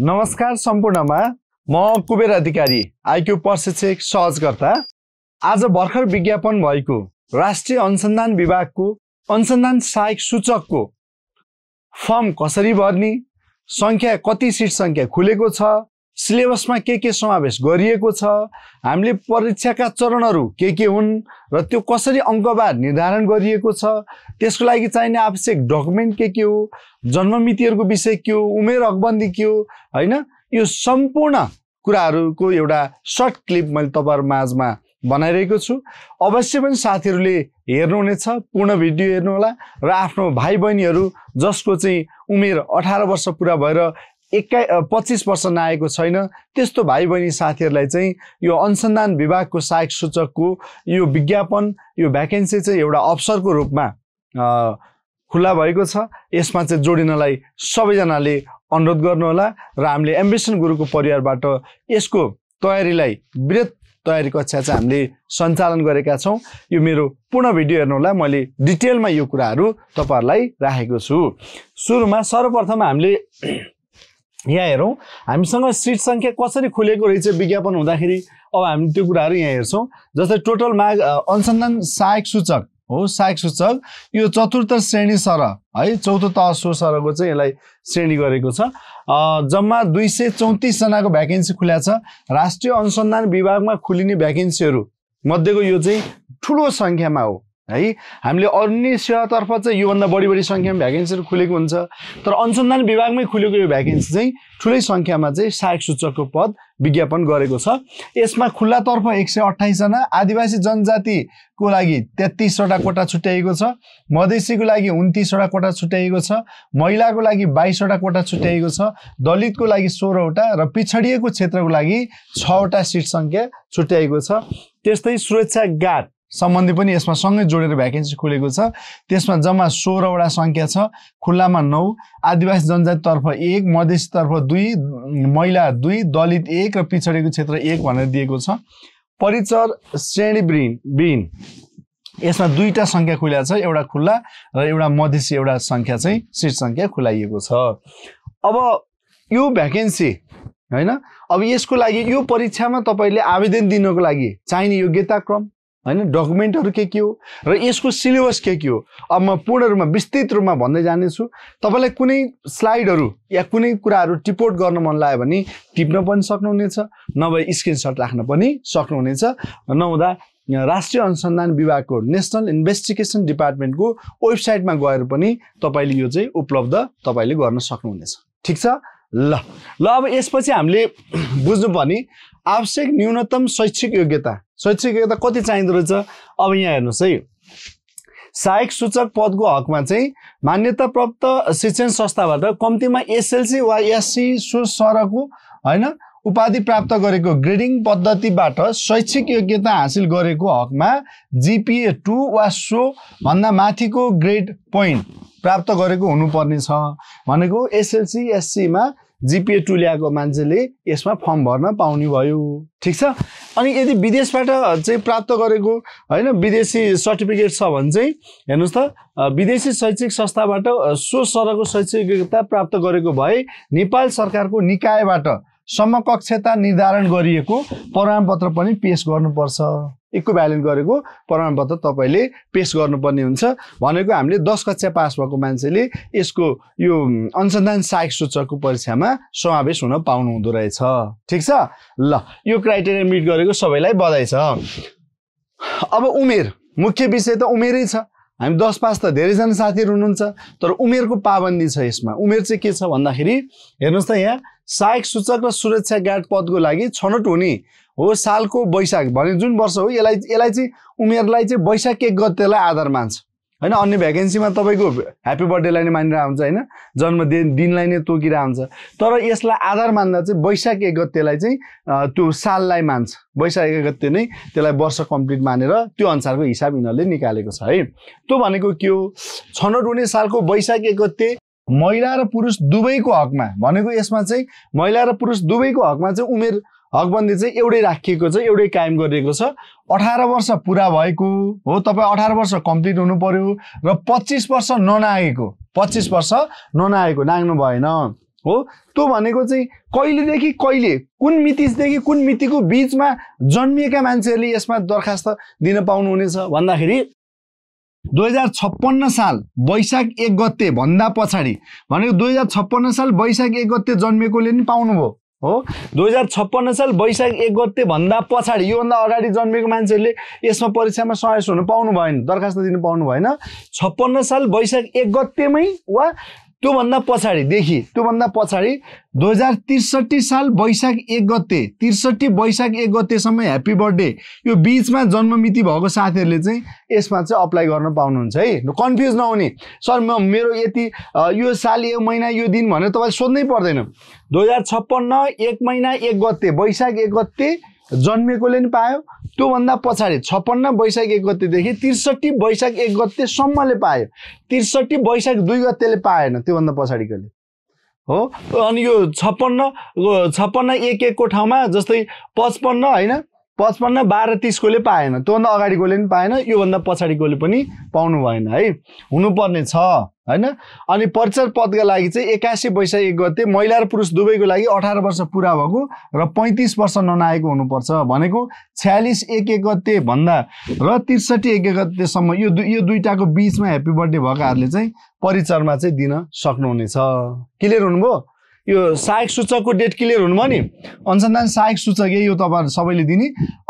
नमस्कार सम्पूर्णमा म कुबेर अधिकारी आइक्यू प्रशिक्षक सहजकर्ता आज भर्खर विज्ञापन भएको राष्ट्रिय अनुसन्धान विभागको अनुसन्धान सहायक सूचकको फर्म कसरी भर्ने सङ्ख्या कति सिट सङ्ख्या खुलेको छ सिलेबसमा के के समावेश गरिएको छ हामीले परीक्षाका चरणहरू के के हुन् र त्यो कसरी अङ्कबार निर्धारण गरिएको छ त्यसको लागि चाहिने आवश्यक डकुमेन्ट के के हो जन्ममितिहरूको विषय के हो उमेर अकबन्दी के हो होइन यो सम्पूर्ण कुराहरूको एउटा सर्ट क्लिप मैले तपाईँहरू माझमा बनाइरहेको छु अवश्य पनि साथीहरूले हेर्नुहुनेछ पूर्ण भिडियो हेर्नुहोला र आफ्नो भाइ बहिनीहरू जसको चाहिँ उमेर अठार वर्ष पुरा भएर एक्काइ पच्चिस पर्सेन्ट आएको छैन त्यस्तो भाइ बहिनी साथीहरूलाई चाहिँ यो अनुसन्धान विभागको सहायक सूचकको यो विज्ञापन यो भ्याकेन्सी चाहिँ एउटा अवसरको रूपमा खुल्ला भएको छ यसमा चाहिँ जोडिनलाई सबैजनाले अनुरोध गर्नुहोला र हामीले एम्बिसन गुरुको परिवारबाट यसको तयारीलाई वृहत तयारी कक्षा चाहिँ हामीले सञ्चालन गरेका छौँ यो मेरो पूर्ण भिडियो हेर्नुहोला मैले डिटेलमा यो कुराहरू तपाईँहरूलाई राखेको छु सुरुमा सर्वप्रथम हामीले यहाँ हेरौँ हामीसँग सिट सङ्ख्या कसरी खुलेको रहेछ विज्ञापन हुँदाखेरि अब हामी त्यो कुराहरू यहाँ हेर्छौँ जस्तै टोटल माग अनुसन्धान सहायक सूचक हो सहायक सूचक यो चतुर्थ श्रेणी सर है चौथो तह सो सरको चाहिँ यसलाई श्रेणी गरेको छ जम्मा दुई सय चौतिसजनाको भ्याकेन्सी खुल्या छ राष्ट्रिय अनुसन्धान विभागमा खुलिने भ्याकेन्सीहरू मध्येको यो चाहिँ ठुलो सङ्ख्यामा हो है हामीले अन्य सेवातर्फ चाहिँ योभन्दा बढी बढी सङ्ख्यामा भ्याकेन्सीहरू खुलेको हुन्छ तर अनुसन्धान विभागमै खुलेको यो भ्याकेन्सी चाहिँ ठुलै सङ्ख्यामा चाहिँ सहायक सूचकको पद विज्ञापन गरेको छ यसमा खुल्लातर्फ एक सय अठाइसजना आदिवासी जनजातिको लागि तेत्तिसवटा कोटा छुट्याइएको छ मधेसीको लागि उन्तिसवटा कोटा छुट्याइएको छ महिलाको लागि बाइसवटा कोटा छुट्याइएको छ दलितको लागि सोह्रवटा र पिछडिएको क्षेत्रको लागि छवटा सिट सङ्ख्या छुट्याइएको छ त्यस्तै सुरक्षा गार्ड सम्बन्धी पनि यसमा सँगै जोडेर भ्याकेन्सी खुलेको छ त्यसमा जम्मा सोह्रवटा सङ्ख्या छ खुल्लामा नौ आदिवासी जनजातितर्फ एक मधेसतर्फ दुई महिला दुई दलित एक र पिछडिएको क्षेत्र एक भनेर दिएको छ परिचर श्रेणी ब्रिन बिन यसमा दुईवटा सङ्ख्या खुला छ एउटा खुल्ला र एउटा मधेसी एउटा सङ्ख्या चाहिँ सिट सङ्ख्या खुलाइएको छ अब यो भ्याकेन्सी होइन अब यसको लागि यो परीक्षामा तपाईँले आवेदन दिनको लागि चाहिने योग्यता क्रम होइन डकुमेन्टहरू के के हो र यसको सिलेबस के के हो अब म पूर्ण रूपमा विस्तृत रूपमा भन्दै जानेछु तपाईँलाई कुनै स्लाइडहरू या कुनै कुराहरू टिपोर्ट गर्न मन लाग्यो भने टिप्न पनि सक्नुहुनेछ नभए स्क्रिनसट राख्न पनि सक्नुहुनेछ नहुँदा राष्ट्रिय अनुसन्धान विभागको नेसनल इन्भेस्टिगेसन डिपार्टमेन्टको वेबसाइटमा गएर पनि तपाईँले यो चाहिँ उपलब्ध तपाईँले गर्न सक्नुहुनेछ ठिक छ ल ल अब यसपछि हामीले बुझ्नुपर्ने आवश्यक न्यूनतम शैक्षिक योग्यता शैक्षिक योग्यता कति चाहिँदो रहेछ अब यहाँ हेर्नुहोस् है सहायक सूचक पदको हकमा चाहिँ मान्यता प्राप्त शिक्षण संस्थाबाट कम्तीमा एसएलसी वा एससी सरको होइन उपाधि प्राप्त गरेको ग्रेडिङ पद्धतिबाट शैक्षिक योग्यता हासिल गरेको हकमा जिपिए टू वा सोभन्दा माथिको ग्रेड पोइन्ट प्राप्त गरेको हुनुपर्ने छ भनेको एसएलसी एससीमा जिपिए टू ल्याएको मान्छेले यसमा फर्म भर्न पाउने भयो ठिक छ अनि यदि विदेशबाट चाहिँ प्राप्त गरेको होइन विदेशी सर्टिफिकेट छ भने चाहिँ हेर्नुहोस् त विदेशी शैक्षिक संस्थाबाट सो सरको शैक्षिकता प्राप्त गरेको भए नेपाल सरकारको निकायबाट समकक्षता निर्धारण गरिएको प्रमाणपत्र पनि पेस गर्नुपर्छ इक्विभ्यालेन्ट गरेको प्रमाणपत्र तपाईँले पेस गर्नुपर्ने हुन्छ भनेको हामीले दस कक्षा पास भएको मान्छेले यसको यो अनुसन्धान सहायक सूचकको परीक्षामा समावेश हुन पाउनु हुँदो रहेछ ठिक छ ल यो क्राइटेरिया मिट गरेको सबैलाई बधाई छ अब उमेर मुख्य विषय त उमेरै छ हामी दस पास त धेरैजना साथीहरू हुनुहुन्छ तर उमेरको पाबन्दी छ यसमा उमेर चाहिँ के छ भन्दाखेरि हेर्नुहोस् त यहाँ सहायक सूचक र सुरक्षा गार्ड पदको लागि छनौट हुने हो सालको वैशाख भने जुन वर्ष हो यसलाई यसलाई चाहिँ उमेरलाई चाहिँ वैशाख एक गतेलाई आधार मान्छ होइन अन्य भ्याकेन्सीमा तपाईँको ह्याप्पी बर्थडेलाई नै मानिरहेको हुन्छ होइन जन्मदिन दिनलाई नै तोकिरहेको हुन्छ तर यसलाई आधार मान्दा चाहिँ वैशाख एक गतेलाई चाहिँ त्यो साललाई मान्छ वैशाख एक गते नै त्यसलाई वर्ष कम्प्लिट मानेर त्यो अनुसारको हिसाब यिनीहरूले निकालेको छ है त्यो भनेको के हो छनौट हुने सालको वैशाख एक गते महिला र पुरुष दुवैको हकमा भनेको यसमा चाहिँ महिला र पुरुष दुवैको हकमा चाहिँ उमेर हकबन्दी चाहिँ एउटै राखिएको छ एउटै कायम गरिएको छ अठार वर्ष पुरा भएको हो तपाईँ अठार वर्ष कम्प्लिट हुनु पऱ्यो र पच्चिस वर्ष ननागेको पच्चिस वर्ष ननागेको नाग्नु भएन हो त्यो भनेको चाहिँ कहिलेदेखि कहिले कुन मितिदेखि कुन मितिको बिचमा जन्मिएका मान्छेहरूले यसमा दरखास्त दिन पाउनुहुनेछ भन्दाखेरि दुई हजार छप्पन्न साल वैशाख एक गते भन्दा पछाडि भनेको दुई हजार छप्पन्न साल वैशाख एक गते जन्मिएकोले नि पाउनुभयो हो दुई हजार छप्पन्न साल वैशाख एक गते भन्दा पछाडि योभन्दा अगाडि जन्मेको मान्छेहरूले यसमा परीक्षामा समावेश हुनु पाउनु भएन दरखास्त दिनु पाउनु भएन छप्पन्न साल वैशाख एक गतेमै वा त्योभन्दा पछाडि देखि त्योभन्दा पछाडि दुई हजार त्रिसठी साल वैशाख एक गते त्रिसठी वैशाख एक गतेसम्म ह्याप्पी बर्थडे यो बिचमा जन्ममिति भएको साथीहरूले चाहिँ यसमा चाहिँ अप्लाई गर्न पाउनुहुन्छ है कन्फ्युज नहुने सर म मेरो यति यो साल यो महिना यो दिन भनेर तपाईँले सोध्नै पर्दैन दुई हजार छप्पन्न एक महिना एक गते वैशाख एक गते जन्मेकोले पनि पायो त्योभन्दा पछाडि छप्पन्न वैशाख एक गतेदेखि त्रिसठी वैशाख एक गतेसम्मले पायो त्रिसठी वैशाख दुई गतेले पाएन त्योभन्दा पछाडिकोले हो अनि यो छप्पन्न छप्पन्न एक एकको ठाउँमा जस्तै पचपन्न होइन पचपन्न बाह्र तिसकोले पाएन त्योभन्दा अगाडिकोले पनि पाएन योभन्दा पछाडिकोले पनि पाउनु भएन है हुनुपर्ने छ होइन अनि परिचय पदका लागि चाहिँ एक्कासी वैशाख एक गते महिला र पुरुष दुवैको लागि अठार वर्ष पुरा भएको र पैँतिस वर्ष ननाएको हुनुपर्छ भनेको छ्यालिस एक एक गते भन्दा र त्रिसठी एक एक गतेसम्म यो दु यो दुइटाको बिचमा ह्याप्पी बर्थडे भएकाहरूले चाहिँ परिचरमा चाहिँ दिन सक्नुहुनेछ क्लियर हुनुभयो यो सहायक सूचकको डेट क्लियर हुनुभयो नि अनुसन्धान सहायक सूचक यो तपाईँहरू सबैले दिने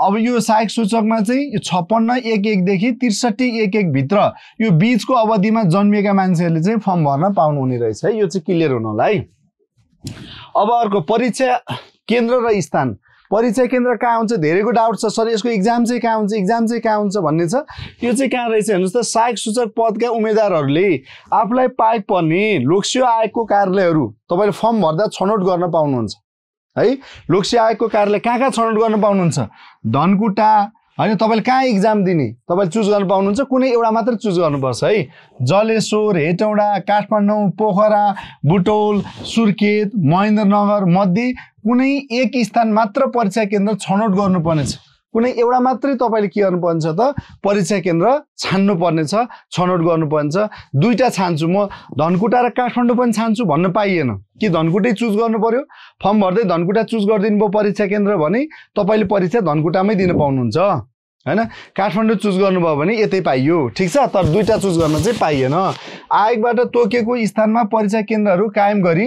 अब यो सहायक सूचकमा चाहिँ यो छप्पन्न एक एकदेखि त्रिसठी एक एकभित्र यो बिचको अवधिमा जन्मिएका मान्छेहरूले चाहिँ फर्म भर्न पाउनुहुने रहेछ है यो चाहिँ क्लियर हुनु होला है अब अर्को परीक्षा केन्द्र र स्थान परिचय केन्द्र कहाँ हुन्छ धेरैको डाउट छ सर यसको इक्जाम चाहिँ कहाँ हुन्छ इक्जाम चाहिँ कहाँ हुन्छ भन्ने छ यो चाहिँ कहाँ रहेछ हेर्नुहोस् त सहायक सूचक पदका उम्मेदवारहरूले आफूलाई पाएक पर्ने लोकसेवा आयोगको कार्यालयहरू तपाईँले फर्म भर्दा छनौट गर्न पाउनुहुन्छ है लोकसेवा आयोगको कार्यालय कहाँ कहाँ छनौट गर्न पाउनुहुन्छ धनकुटा होइन तपाईँले कहाँ इक्जाम दिने तपाईँले चुज गर्नु पाउनुहुन्छ कुनै एउटा मात्र चुज गर्नुपर्छ है जलेश्वर हेटौँडा काठमाडौँ पोखरा बुटौल सुर्खेत महेन्द्रनगर मध्ये कुनै एक स्थान मात्र परीक्षा केन्द्र छनौट गर्नुपर्नेछ कुनै एउटा मात्रै तपाईँले के गर्नुपर्ने त परीक्षा केन्द्र छान्नुपर्नेछ छनौट गर्नुपर्नेछ दुईवटा छान्छु म धनकुटा र काठमाडौँ पनि छान्छु भन्न पाइएन कि धनकुटै चुज गर्नु पऱ्यो फर्म भर्दै धनकुटा चुज गरिदिनु भयो परीक्षा केन्द्र भने तपाईँले परीक्षा धनकुटामै दिन पाउनुहुन्छ होइन काठमाडौँ चुज गर्नुभयो भने यतै पाइयो ठिक छ तर दुईवटा चुज गर्न चाहिँ पाइएन आयोगबाट तोकेको स्थानमा परीक्षा केन्द्रहरू कायम गरी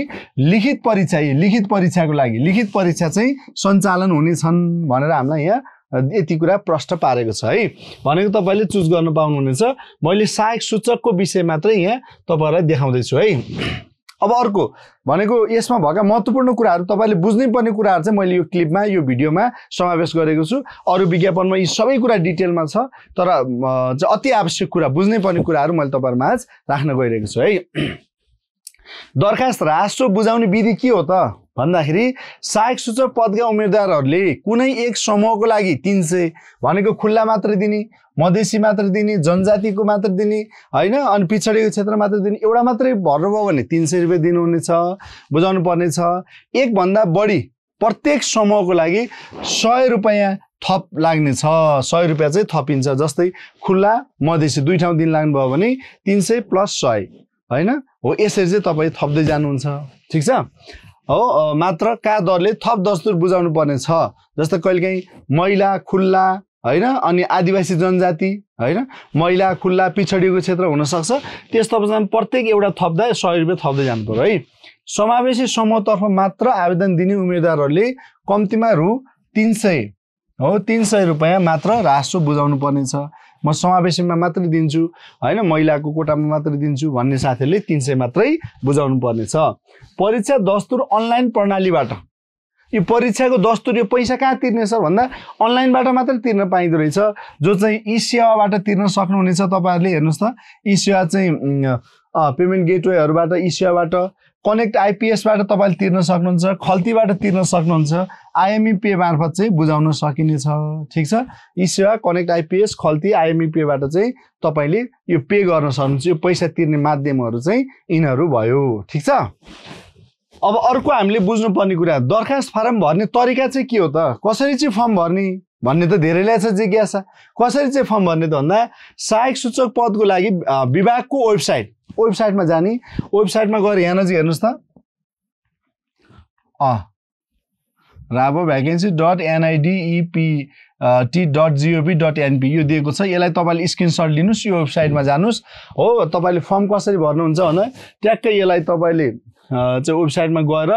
लिखित परीक्षा लिखित परीक्षाको लागि लिखित परीक्षा चाहिँ सञ्चालन हुनेछन् भनेर हामीलाई यहाँ यति कुरा प्रष्ट पारेको छ है भनेको तपाईँले चुज गर्न पाउनुहुनेछ मैले सहायक सूचकको विषय मात्रै यहाँ तपाईँहरूलाई देखाउँदैछु है अब अर्को भनेको यसमा भएका महत्त्वपूर्ण कुराहरू तपाईँले बुझ्नै पर्ने कुराहरू चाहिँ मैले यो क्लिपमा यो भिडियोमा समावेश गरेको छु अरू विज्ञापनमा यी सबै कुरा डिटेलमा छ तर चाहिँ अति आवश्यक कुरा बुझ्नै पर्ने कुराहरू मैले तपाईँहरूमा आज राख्न गइरहेको छु है दरखास्त राष्ट्र बुझाउने विधि के हो त भन्दाखेरि सहायक सूचक पदका उम्मेद्वारहरूले कुनै एक समूहको लागि तिन सय भनेको खुल्ला मात्र दिने मधेसी मात्र दिने जनजातिको मात्र दिने होइन अनि पिछडिएको क्षेत्र मात्र दिने एउटा मात्रै भर्नुभयो भने तिन सय रुपियाँ दिनुहुनेछ बुझाउनु पर्नेछ एकभन्दा बढी प्रत्येक समूहको लागि सय रुपियाँ थप लाग्नेछ सय रुपियाँ चाहिँ थपिन्छ जस्तै खुल्ला मधेसी दुई ठाउँ दिन लाग्नुभयो भने तिन सय प्लस सय होइन हो यसरी चाहिँ तपाईँ थप्दै जानुहुन्छ ठिक छ हो मात्र का दरले थप दस्तुर बुझाउनु पर्ने छ जस्तै कहिलेकाहीँ मैला खुल्ला होइन अनि आदिवासी जनजाति होइन मैला खुल्ला पिछडिएको क्षेत्र हुनसक्छ त्यस्तो अवस्थामा प्रत्येक एउटा थप्दा सय रुपियाँ थप्दै जानु पऱ्यो है समावेशी समूहतर्फ मात्र आवेदन दिने उम्मेदवारहरूले कम्तीमा रु तिन सय हो तिन सय रुपियाँ मात्र रासो बुझाउनु पर्नेछ म समावेशीमा मात्रै दिन्छु होइन महिलाको कोटामा मात्रै दिन्छु भन्ने साथीहरूले तिन सय मात्रै बुझाउनु पर्नेछ परीक्षा दस्तुर अनलाइन प्रणालीबाट यो परीक्षाको दस्तुर यो पैसा कहाँ तिर्ने सर भन्दा अनलाइनबाट मात्रै तिर्न पाइँदो रहेछ जो चाहिँ ई सेवाबाट तिर्न सक्नुहुनेछ तपाईँहरूले हेर्नुहोस् त ई सेवा चाहिँ पेमेन्ट गेटवेहरूबाट ई सेवाबाट कनेक्ट आइपिएसबाट तपाईँले तिर्न सक्नुहुन्छ खल्तीबाट तिर्न सक्नुहुन्छ आइएमइपिए e मार्फत चाहिँ बुझाउन सकिनेछ ठिक छ यी सेवा कनेक्ट आइपिएस खल्ती आइएमइपिएबाट e चाहिँ तपाईँले यो पे गर्न सक्नुहुन्छ यो पैसा तिर्ने माध्यमहरू चाहिँ यिनीहरू भयो ठिक छ अब अर्को हामीले बुझ्नुपर्ने कुरा दरखास्त फारम भर्ने तरिका चाहिँ के हो त कसरी चाहिँ फर्म भर्ने भन्ने त धेरैलाई छ जिज्ञासा कसरी चाहिँ फर्म भर्ने त भन्दा सहायक सूचक पदको लागि विभागको वेबसाइट वेबसाइटमा जाने वेबसाइटमा गएर यहाँ नजिक हेर्नुहोस् त अँ राबो vacancy dot NIDEP T dot GOV dot NP यो दिएको छ यसलाई तपाईँले स्क्रिनसट लिनुहोस् यो वेबसाइटमा जानुहोस् हो तपाईँले फर्म कसरी भर्नुहुन्छ भने ट्याक्कै यसलाई तपाईँले चाहिँ वेबसाइटमा गएर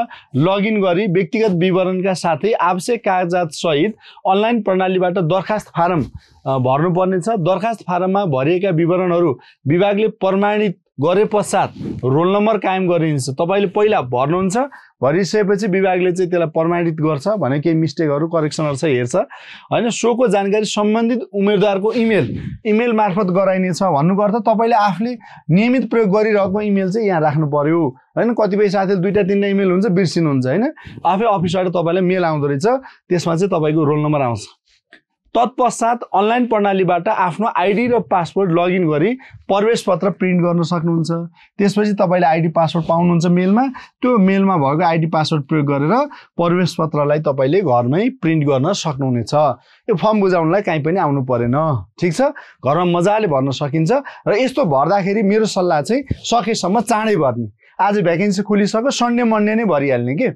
लगइन गरी व्यक्तिगत विवरणका साथै आवश्यक कागजात सहित अनलाइन प्रणालीबाट दरखास्त फारम भर्नुपर्ने छ दरखास्त फारममा भरिएका विवरणहरू विभागले प्रमाणित गरे पश्चात रोल नम्बर कायम गरिन्छ तपाईँले पहिला भर्नुहुन्छ भरिसकेपछि विभागले चाहिँ त्यसलाई प्रमाणित गर्छ भने केही मिस्टेकहरू करेक्सनहरू चाहिँ हेर्छ होइन सोको जानकारी सम्बन्धित उम्मेदवारको इमेल इमेल मार्फत गराइनेछ भन्नुको तपाईँले आफूले नियमित प्रयोग गरिरहेको इमेल चाहिँ यहाँ राख्नु पऱ्यो होइन कतिपय साथीहरू दुईवटा तिनवटा इमेल हुन्छ बिर्सिनुहुन्छ होइन आफै अफिसबाट तपाईँलाई मेल आउँदो रहेछ त्यसमा चाहिँ तपाईँको रोल नम्बर आउँछ तत्पश्चात अनलाइन प्रणालीबाट आफ्नो आइडी र पासवर्ड लगइन गरी प्रवेश पत्र प्रिन्ट गर्न सक्नुहुन्छ त्यसपछि तपाईँले आइडी पासवर्ड पाउनुहुन्छ मेलमा त्यो मेलमा भएको आइडी पासवर्ड प्रयोग गरेर प्रवेश पत्रलाई तपाईँले घरमै प्रिन्ट गर्न सक्नुहुनेछ यो फर्म बुझाउनलाई काहीँ पनि आउनु परेन ठिक छ घरमा मजाले भर्न सकिन्छ र यस्तो भर्दाखेरि मेरो सल्लाह चाहिँ सकेसम्म चाँडै भर्ने आज भ्याकेन्सी खोलिसक्यो सन्डे मन्डे नै भरिहाल्ने कि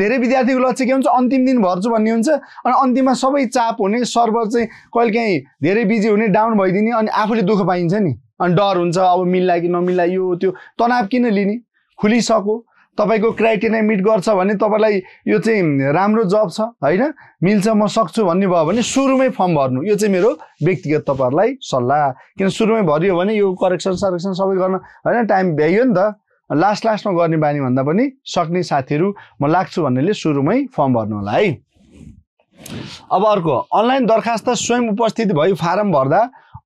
धेरै विद्यार्थीको लक्ष्य के हुन्छ अन्तिम दिन भर्छु भन्ने हुन्छ अनि अन्तिममा सबै चाप हुने सर्भर चाहिँ कहिले काहीँ धेरै बिजी हुने डाउन भइदिने अनि आफूले दुःख पाइन्छ नि अनि डर हुन्छ अब मिल्ला कि नमिल्ला यो त्यो तनाव किन लिने खुलिसक्यो तपाईँको क्राइटेरिया मिट गर्छ भने तपाईँलाई यो चाहिँ राम्रो जब छ होइन मिल्छ म सक्छु भन्ने भयो भने सुरुमै फर्म भर्नु यो चाहिँ मेरो व्यक्तिगत तपाईँहरूलाई सल्लाह किन सुरुमै भरियो भने यो करेक्सन सरेक्सन सबै गर्न होइन टाइम भ्याइयो नि त लास्ट लास्टमा गर्ने बानी भन्दा पनि सक्ने साथीहरू म लाग्छु भन्नेले सुरुमै फर्म भर्नु होला है अब अर्को अनलाइन दरखास्त स्वयं उपस्थित भई फारम भर्दा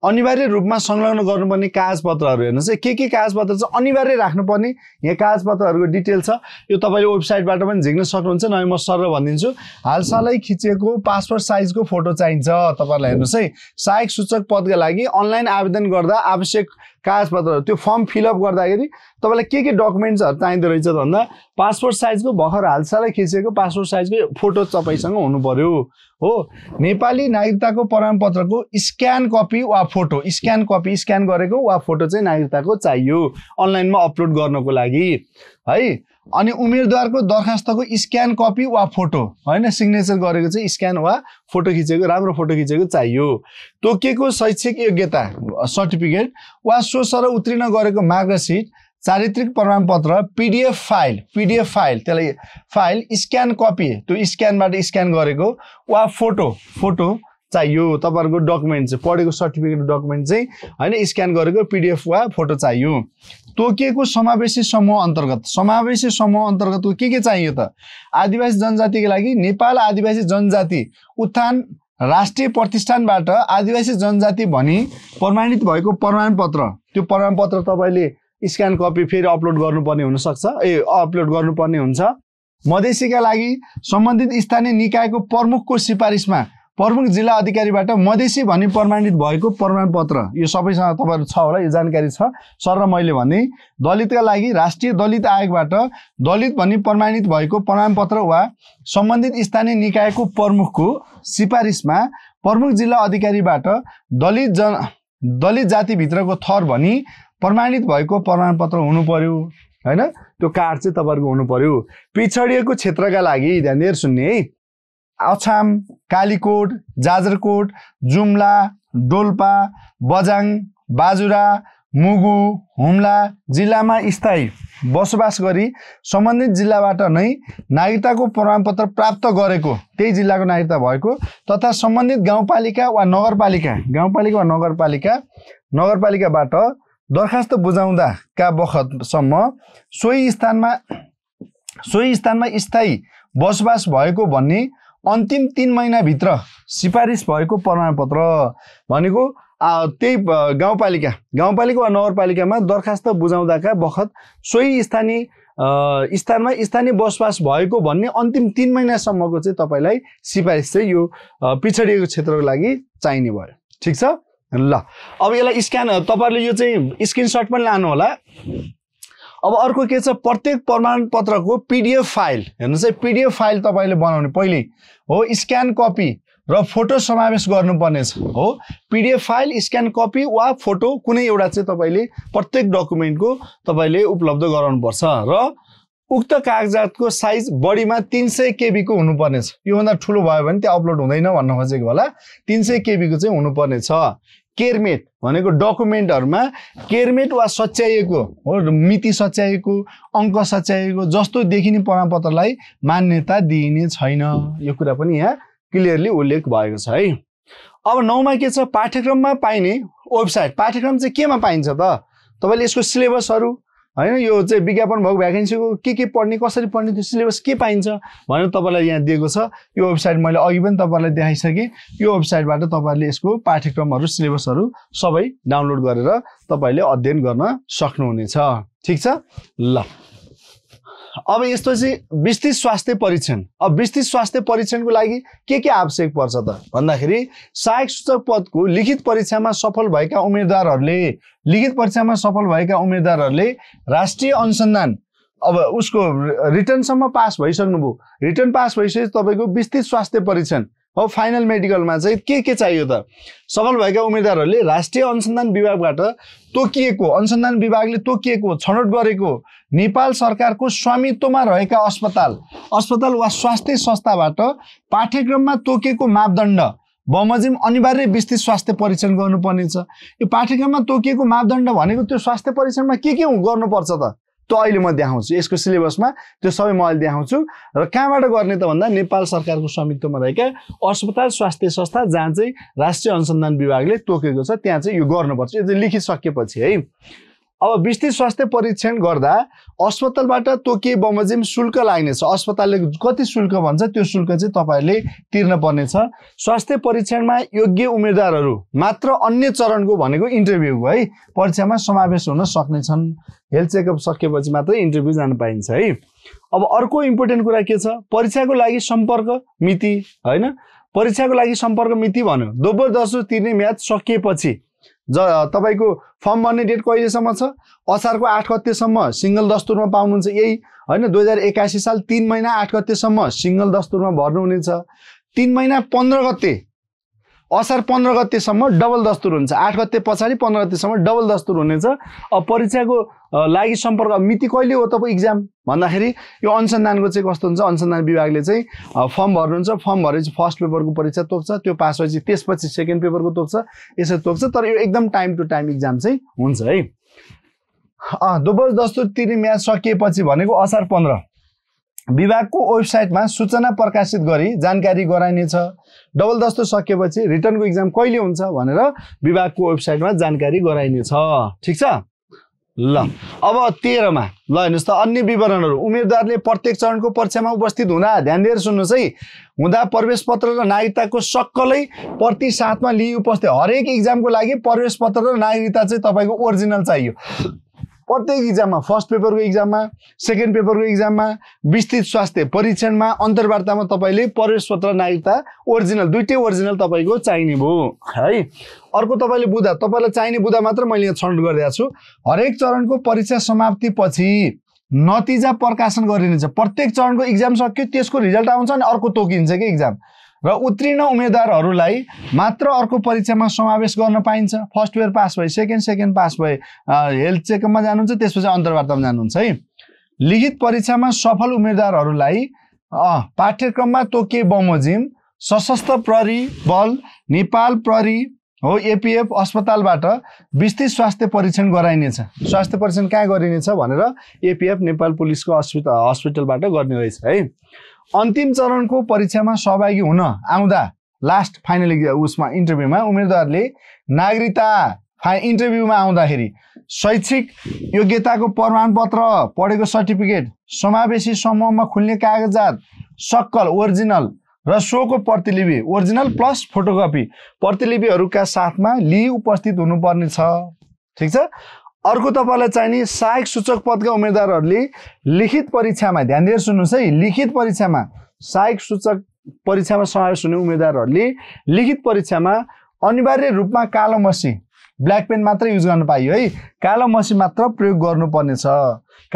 अनिवार्य रूपमा संलग्न गर्नुपर्ने कागजपत्रहरू हेर्नुहोस् है के के कागजपत्र छ अनिवार्य राख्नुपर्ने यहाँ कागजपत्रहरूको डिटेल छ यो तपाईँले वेबसाइटबाट पनि झिक्न सक्नुहुन्छ नभए म सर भनिदिन्छु हालसालै खिचेको पासपोर्ट साइजको फोटो चाहिन्छ तपाईँहरूलाई हेर्नुहोस् है सहायक सूचक पदका लागि अनलाइन आवेदन गर्दा आवश्यक कागजपत्रहरू त्यो फर्म फिलअप गर्दाखेरि तपाईँलाई के के डकुमेन्ट्सहरू चाहिँदो रहेछ भन्दा पासपोर्ट साइजको भर्खर हालसालै खिचेको पासपोर्ट साइजको फोटो तपाईँसँग हुनु पऱ्यो हो नेपाली नागरिकताको प्रमाणपत्रको स्क्यान कपी वा फोटो स्क्यान कपी स्क्यान गरेको वा फोटो चाहिँ नागरिकताको चाहियो अनलाइनमा अपलोड गर्नको लागि है अनि उम्मेदवारको दरखास्तको स्क्यान कपी वा फोटो होइन सिग्नेचर गरेको चाहिँ स्क्यान वा फोटो खिचेको राम्रो फोटो खिचेको चाहियो तोकेको शैक्षिक योग्यता सर्टिफिकेट वा र उत्तीर्ण गरेको मार्गसिट चारित्रिक प्रमाणपत्र पिडिएफ फाइल पिडिएफ फाइल त्यसलाई फाइल स्क्यान कपी त्यो स्क्यानबाट स्क्यान गरेको वा फोटो फोटो चाहियो तपाईँहरूको डकुमेन्ट चाहिँ पढेको सर्टिफिकेट डकुमेन्ट चाहिँ होइन स्क्यान गरेको पिडिएफ वा फोटो चाहियो तोकिएको समावेशी समूह अन्तर्गत समावेशी समूह अन्तर्गतको के के चाहियो त आदिवासी जनजातिको लागि नेपाल आदिवासी जनजाति उत्थान राष्ट्रिय प्रतिष्ठानबाट आदिवासी जनजाति भनी प्रमाणित भएको प्रमाणपत्र त्यो प्रमाणपत्र तपाईँले स्क्यान कपी फेरि अपलोड गर्नुपर्ने हुनसक्छ ए अपलोड गर्नुपर्ने हुन्छ मधेसीका लागि सम्बन्धित स्थानीय निकायको प्रमुखको सिफारिसमा प्रमुख जिल्ला अधिकारीबाट मधेसी भनी प्रमाणित भएको प्रमाणपत्र यो सबैसँग तपाईँहरू छ होला यो जानकारी छ सर र मैले भने दलितका लागि राष्ट्रिय दलित आयोगबाट दलित भनी प्रमाणित भएको प्रमाणपत्र वा सम्बन्धित स्थानीय निकायको प्रमुखको सिफारिसमा प्रमुख जिल्ला अधिकारीबाट दलित जन दलित जातिभित्रको थर भनी प्रमाणित भएको प्रमाणपत्र हुनु पर्यो होइन त्यो कार्ड चाहिँ तपाईँहरूको हुनु पर्यो पिछडिएको क्षेत्रका लागि ध्यान दिएर सुन्ने है अछाम कालीकोट जाजरकोट जुम्ला डोल्पा बजाङ बाजुरा मुगु हुम्ला जिल्लामा स्थायी बसोबास गरी सम्बन्धित जिल्लाबाट नै नागरिकताको प्रमाणपत्र प्राप्त गरेको त्यही जिल्लाको नागरिकता भएको तथा सम्बन्धित गाउँपालिका वा नगरपालिका गाउँपालिका वा नगरपालिका नगरपालिकाबाट दरखास्त बुझाउँदाका बखतसम्म सोही स्थानमा सोही स्थानमा स्थायी बसोबास भएको भन्ने अन्तिम तिन महिनाभित्र सिफारिस भएको प्रमाणपत्र भनेको त्यही गाउँपालिका गाउँपालिका वा नगरपालिकामा दरखास्त बुझाउँदाका बखत सोही स्थानीय स्थानमा स्थानीय बसोबास भएको भन्ने अन्तिम तिन महिनासम्मको चाहिँ तपाईँलाई सिफारिस चाहिँ यो पिछडिएको क्षेत्रको लागि चाहिने भयो ठिक छ ल अब यसलाई स्क्यान तपाईँहरूले यो चाहिँ स्क्रिनसट पनि लानु होला अब अर्को के छ प्रत्येक प्रमाणपत्रको पिडिएफ फाइल हेर्नुहोस् है पिडिएफ फाइल तपाईँले बनाउने पहिले हो स्क्यान कपी र फोटो समावेश गर्नुपर्नेछ हो पिडिएफ फाइल स्क्यान कपी वा फोटो कुनै एउटा चाहिँ तपाईँले प्रत्येक डकुमेन्टको तपाईँले उपलब्ध गराउनुपर्छ र उक्त कागजातको साइज बढीमा तिन सय केबीको हुनुपर्नेछ योभन्दा ठुलो भयो भने त्यो अपलोड हुँदैन भन्न खोजेको होला तिन सय केबीको चाहिँ हुनुपर्नेछ केरमेट भनेको डकुमेन्टहरूमा केरमेट वा सच्याइएको हो मिति सच्याइएको अङ्क सच्याइएको जस्तो देखिने प्रमाणपत्रलाई मान्यता दिइने छैन यो कुरा पनि यहाँ क्लियरली उल्लेख भएको छ है अब नौमा के छ पाठ्यक्रममा पाइने वेबसाइट पाठ्यक्रम चाहिँ केमा पाइन्छ त तपाईँले यसको सिलेबसहरू होइन यो चाहिँ विज्ञापन भएको भ्याकेन्सीको के के पढ्ने कसरी पढ्ने त्यो सिलेबस के पाइन्छ भनेर तपाईँलाई यहाँ दिएको छ यो वेबसाइट मैले अघि पनि तपाईँलाई देखाइसकेँ यो वेबसाइटबाट तपाईँहरूले यसको पाठ्यक्रमहरू सिलेबसहरू सबै डाउनलोड गरेर तपाईँले अध्ययन गर्न सक्नुहुनेछ ठिक छ ल अब यस्तो चाहिँ विस्तृत स्वास्थ्य परीक्षण अब विस्तृत स्वास्थ्य परीक्षणको लागि के के आवश्यक पर्छ त भन्दाखेरि सहायक सूचक पदको लिखित परीक्षामा सफल भएका उम्मेद्वारहरूले लिखित परीक्षामा सफल भएका उम्मेद्वारहरूले राष्ट्रिय अनुसन्धान अब उसको रिटर्नसम्म पास भइसक्नुभयो रिटर्न पास भइसकेपछि तपाईँको विस्तृत स्वास्थ्य परीक्षण अब फाइनल मेडिकलमा चाहिँ के के चाहियो त सफल भएका उम्मेद्वारहरूले राष्ट्रिय अनुसन्धान विभागबाट तोकिएको अनुसन्धान विभागले तोकिएको छनौट गरेको नेपाल सरकारको स्वामित्वमा रहेका अस्पताल अस्पताल वा स्वास्थ्य संस्थाबाट पाठ्यक्रममा तोकिएको मापदण्ड बमोजिम अनिवार्य विस्तृत स्वास्थ्य परीक्षण गर्नुपर्नेछ यो पाठ्यक्रममा तोकिएको मापदण्ड भनेको त्यो स्वास्थ्य परीक्षणमा के के गर्नुपर्छ त त्यो अहिले म देखाउँछु यसको सिलेबसमा त्यो सबै म अहिले देखाउँछु र कहाँबाट गर्ने त भन्दा नेपाल सरकारको स्वामित्वमा रहेका अस्पताल स्वास्थ्य संस्था जहाँ चाहिँ राष्ट्रिय अनुसन्धान विभागले तोकेको छ त्यहाँ चाहिँ यो गर्नुपर्छ यो चाहिँ लेखिसकेपछि है अब विस्तृत स्वास्थ्य परीक्षण गर्दा अस्पतालबाट तोके बमोजिम शुल्क लाग्नेछ अस्पतालले कति शुल्क भन्छ त्यो शुल्क चाहिँ तपाईँहरूले तिर्न पर्नेछ स्वास्थ्य परीक्षणमा योग्य उम्मेद्वारहरू मात्र अन्य चरणको भनेको इन्टरभ्यू है परीक्षामा समावेश हुन सक्नेछन् हेल्थ चेकअप सकिएपछि मात्रै इन्टरभ्यू जान पाइन्छ है अब अर्को इम्पोर्टेन्ट कुरा के छ परीक्षाको लागि सम्पर्क मिति होइन परीक्षाको लागि सम्पर्क मिति भन्यो दोब्बर दसो तिर्ने म्याच सकिएपछि ज तपाईँको फर्म भर्ने डेट कहिलेसम्म छ असारको आठ गतेसम्म सिङ्गल दस्तुरमा पाउनुहुन्छ यही होइन दुई हजार एक्कासी साल तिन महिना आठ गतेसम्म सिङ्गल दस्तुरमा भर्नुहुनेछ तिन महिना पन्ध्र गते असार पन्ध्र गतेसम्म डबल दस्तुर हुन्छ आठ गते पछाडि पन्ध्र गतेसम्म डबल दस्तुर हुनेछ अब परीक्षाको लागि सम्पर्क मिति कहिले हो तपाईँ इक्जाम भन्दाखेरि यो अनुसन्धानको चाहिँ कस्तो हुन्छ अनुसन्धान विभागले चाहिँ फर्म भर्नुहुन्छ फर्म भरेपछि फर्स्ट पेपरको परीक्षा तोक्छ त्यो पास भएपछि त्यसपछि सेकेन्ड पेपरको तोक्छ यसरी तोक्छ तर यो एकदम टाइम टु टाइम इक्जाम चाहिँ हुन्छ है दोब्बर दस्तुर तिर म्याच सकिएपछि भनेको असार पन्ध्र विभागको वेबसाइटमा सूचना प्रकाशित गरी जानकारी गराइनेछ डबल दस्तो सकेपछि रिटर्नको इक्जाम कहिले हुन्छ भनेर विभागको वेबसाइटमा जानकारी गराइनेछ ठिक छ ल अब तेह्रमा ल हेर्नुहोस् त अन्य विवरणहरू उम्मेद्वारले प्रत्येक चरणको परीक्षामा उपस्थित हुँदा ध्यान दिएर सुन्नुहोस् है हुँदा प्रवेश पत्र र नागरिकताको सक्कलै प्रति साथमा लिइ उपस्थित हरेक इक्जामको लागि प्रवेश पत्र र नागरिकता चाहिँ तपाईँको ओरिजिनल चाहियो प्रत्येक इक्जाममा फर्स्ट पेपरको इक्जाममा सेकेन्ड पेपरको इक्जाममा विस्तृत स्वास्थ्य परीक्षणमा अन्तर्वार्तामा तपाईँले पत्र नागरिकता ओरिजिनल दुइटै ओरिजिनल तपाईँको चाहिने भयो है अर्को तपाईँले बुझ्दा तपाईँलाई चाहिने बुझ्दा मात्र मैले यहाँ छनौट गरिदिएको छु हरेक चरणको परीक्षा समाप्तिपछि नतिजा प्रकाशन गरिनेछ प्रत्येक चरणको इक्जाम सक्यो त्यसको रिजल्ट आउँछ अनि अर्को तोकिन्छ कि इक्जाम र उत्तीर्ण उम्मेदवारहरूलाई मात्र अर्को परीक्षामा समावेश गर्न पाइन्छ फर्स्ट इयर पास भए सेकेन्ड सेकेन्ड पास भए हेल्थ चेकअपमा जानुहुन्छ त्यसपछि अन्तर्वार्तामा जानुहुन्छ है लिखित परीक्षामा सफल उम्मेद्वारहरूलाई पाठ्यक्रममा तोके बमोजिम सशस्त्र प्रहरी बल नेपाल प्रहरी हो एपिएफ अस्पतालबाट विस्तृत स्वास्थ्य परीक्षण गराइनेछ स्वास्थ्य परीक्षण कहाँ गरिनेछ भनेर एपिएफ नेपाल पुलिसको हस्पिटल हस्पिटलबाट गर्ने रहेछ है अन्तिम चरणको परीक्षामा सहभागी हुन आउँदा लास्ट फाइनल उसमा इन्टरभ्यूमा उम्मेदवारले नागरिकता फाइ इन्टरभ्यूमा आउँदाखेरि शैक्षिक योग्यताको प्रमाणपत्र पढेको सर्टिफिकेट समावेशी समूहमा खुल्ने कागजात सक्कल ओरिजिनल र सोको प्रतिलिपि ओरिजिनल प्लस फोटोकपी प्रतिलिपिहरूका साथमा लिई उपस्थित हुनुपर्ने छ ठिक छ अर्को तपाईँलाई चाहिने सहायक सूचक पदका उम्मेद्वारहरूले लिखित परीक्षामा ध्यान दिएर सुन्नुहोस् है लिखित परीक्षामा सहायक सूचक परीक्षामा समावेश हुने उम्मेद्वारहरूले लिखित परीक्षामा अनिवार्य रूपमा कालो मसी ब्ल्याक पेन मात्रै युज गर्न पाइयो है कालो मसी मात्र प्रयोग गर्नुपर्नेछ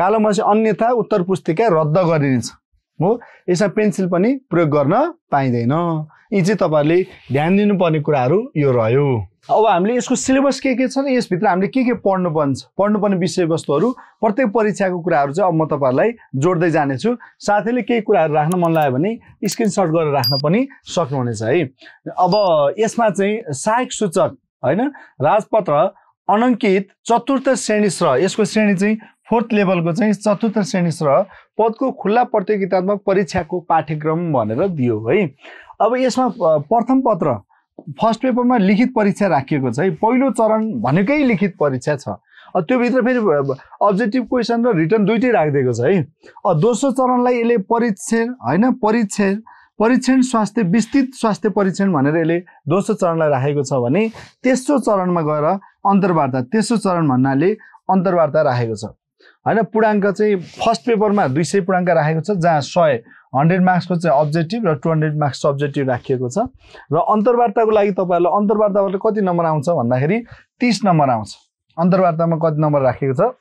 कालो मसी अन्यथा उत्तर पुस्तिका रद्द गरिनेछ हो यसमा पेन्सिल पनि प्रयोग गर्न पाइँदैन यी चाहिँ तपाईँहरूले ध्यान दिनुपर्ने कुराहरू यो रह्यो अब हामीले यसको सिलेबस के के छ नि यसभित्र हामीले के के पढ्नुपर्ने छ पढ्नुपर्ने विषयवस्तुहरू प्रत्येक परीक्षाको कुराहरू चाहिँ अब म तपाईँहरूलाई जोड्दै जानेछु साथैले केही कुराहरू राख्न मन लाग्यो भने स्क्रिनसट गरेर राख्न पनि सक्नुहुनेछ है अब यसमा चाहिँ सहायक सूचक होइन राजपत्र अनङ्कित चतुर्थ श्रेणी श्र यसको श्रेणी चाहिँ फोर्थ लेभलको चाहिँ चतुर्थ श्रेणी श्र पदको खुल्ला प्रतियोगितात्मक परीक्षाको पाठ्यक्रम भनेर दियो है अब यसमा प्रथम पत्र फर्स्ट पेपरमा लिखित परीक्षा राखिएको छ है पहिलो चरण भनेकै लिखित परीक्षा छ त्योभित्र फेरि अब्जेक्टिभ क्वेसन र रिटर्न दुइटै राखिदिएको छ है दोस्रो चरणलाई यसले परीक्षण होइन परीक्षण परीक्षण स्वास्थ्य विस्तृत स्वास्थ्य परीक्षण भनेर यसले दोस्रो चरणलाई राखेको छ भने तेस्रो चरणमा गएर अन्तर्वार्ता तेस्रो चरण भन्नाले अन्तर्वार्ता राखेको छ होइन पूर्णाङ्क चाहिँ फर्स्ट पेपरमा दुई सय पूर्णाङ्क राखेको छ जहाँ सय हन्ड्रेड मार्क्सको चाहिँ अब्जेक्टिभ र टु हन्ड्रेड मार्क्स अब्जेक्टिभ राखिएको छ र अन्तर्वार्ताको लागि तपाईँहरूलाई अन्तर्वार्ताबाट कति नम्बर आउँछ भन्दाखेरि तिस नम्बर आउँछ अन्तर्वार्तामा कति नम्बर राखिएको छ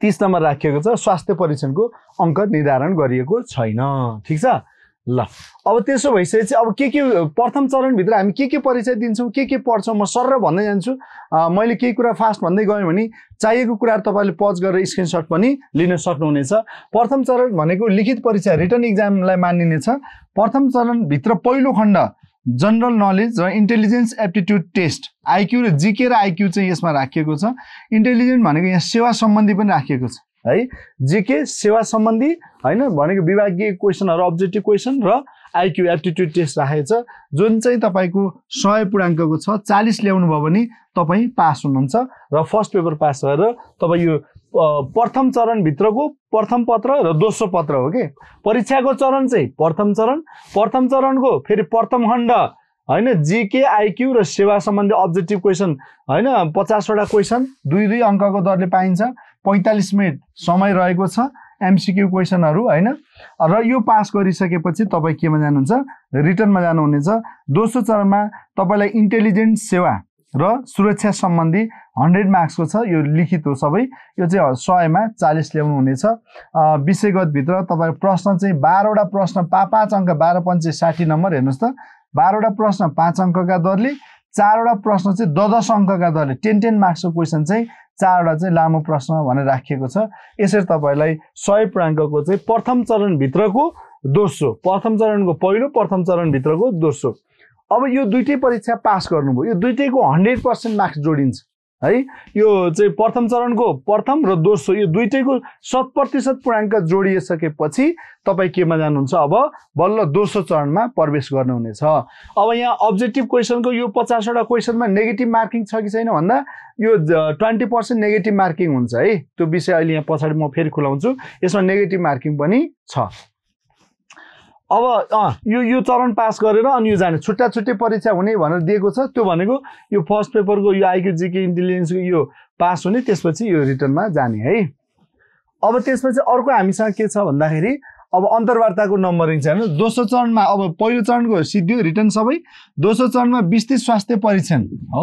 तिस नम्बर राखिएको छ स्वास्थ्य परीक्षणको अङ्क निर्धारण गरिएको छैन ठिक छ ल अब त्यसो भइसकेपछि अब के के प्रथम चरणभित्र हामी के के परिचय दिन्छौँ के के पढ्छौँ म सर भन्दै जान्छु मैले केही कुरा फास्ट भन्दै गएँ भने चाहिएको कुराहरू तपाईँले पज गरेर स्क्रिनसट पनि लिन सक्नुहुनेछ प्रथम चरण भनेको लिखित परीक्षा रिटर्न इक्जामलाई मानिनेछ प्रथम चरणभित्र पहिलो खण्ड जनरल नलेज र इन्टेलिजेन्स एप्टिट्युड टेस्ट आइक्यू र जिके र आइक्यू चाहिँ यसमा राखिएको छ इन्टेलिजेन्ट भनेको यहाँ सेवा सम्बन्धी पनि राखिएको छ है जिके सेवा सम्बन्धी होइन भनेको विभागीय क्वेसनहरू अब्जेक्टिभ क्वेसन र आइक्यू एप्टिट्युड टेस्ट राखेको छ जुन चाहिँ तपाईँको सय पूर्णाङ्कको छ चालिस ल्याउनु भयो भने तपाईँ पास हुनुहुन्छ र फर्स्ट पेपर पास भएर तपाईँ यो प्रथम चरणभित्रको प्रथम पत्र र दोस्रो पत्र हो कि परीक्षाको चरण चाहिँ प्रथम चरण प्रथम चरणको फेरि प्रथम खण्ड होइन जिके आइक्यू र सेवा सम्बन्धी अब्जेक्टिभ क्वेसन होइन पचासवटा क्वेसन दुई दुई अङ्कको दरले पाइन्छ पैँतालिस मिनट समय रहेको छ एमसिक्यू क्वेसनहरू होइन र यो पास गरिसकेपछि तपाईँ केमा जानुहुन्छ रिटर्नमा जानुहुनेछ दोस्रो चरणमा तपाईँलाई इन्टेलिजेन्ट सेवा र सुरक्षा सम्बन्धी हन्ड्रेड मार्क्सको छ यो लिखित हो सबै यो चाहिँ सयमा चालिस ल्याउनु हुनेछ विषयगतभित्र तपाईँको प्रश्न चाहिँ बाह्रवटा प्रश्न पा पाँच अङ्क बाह्र पञ्चे साठी नम्बर हेर्नुहोस् त बाह्रवटा प्रश्न पाँच अङ्कका दरले चारवटा प्रश्न चाहिँ द दस अङ्कका दरले टेन टेन मार्क्सको क्वेसन चाहिँ चारवटा चाहिँ लामो प्रश्न भनेर राखिएको छ यसरी तपाईँलाई सय प्राङ्कको चाहिँ प्रथम चरणभित्रको दोस्रो प्रथम चरणको पहिलो प्रथम चरणभित्रको दोस्रो अब यो दुइटै परीक्षा पास गर्नुभयो यो दुइटैको हन्ड्रेड पर्सेन्ट मार्क्स जोडिन्छ है यो चाहिँ प्रथम चरणको प्रथम र दोस्रो यो दुइटैको शत प्रतिशत पूर्णाङ्क जोडिसकेपछि तपाईँ केमा जानुहुन्छ अब बल्ल दोस्रो चरणमा प्रवेश गर्नुहुनेछ अब यहाँ अब्जेक्टिभ क्वेसनको यो पचासवटा क्वेसनमा नेगेटिभ मार्किङ छ कि छैन भन्दा यो ट्वेन्टी पर्सेन्ट नेगेटिभ मार्किङ हुन्छ है त्यो विषय अहिले यहाँ पछाडि म फेरि खुलाउँछु यसमा नेगेटिभ मार्किङ पनि छ अब यो यो चरण पास गरेर अनि यो जाने छुट्टा छुट्टै परीक्षा हुने भनेर दिएको छ त्यो भनेको यो फर्स्ट पेपरको यो आइक्यु जिके इन्टेलिजेन्सको यो पास हुने त्यसपछि यो रिटर्नमा जाने है अब त्यसपछि अर्को हामीसँग के छ भन्दाखेरि अब अन्तर्वार्ताको नम्बरिङ छ होइन दोस्रो चरणमा अब पहिलो चरणको सिद्धि रिटर्न सबै दोस्रो चरणमा विस्तृत स्वास्थ्य परीक्षण हो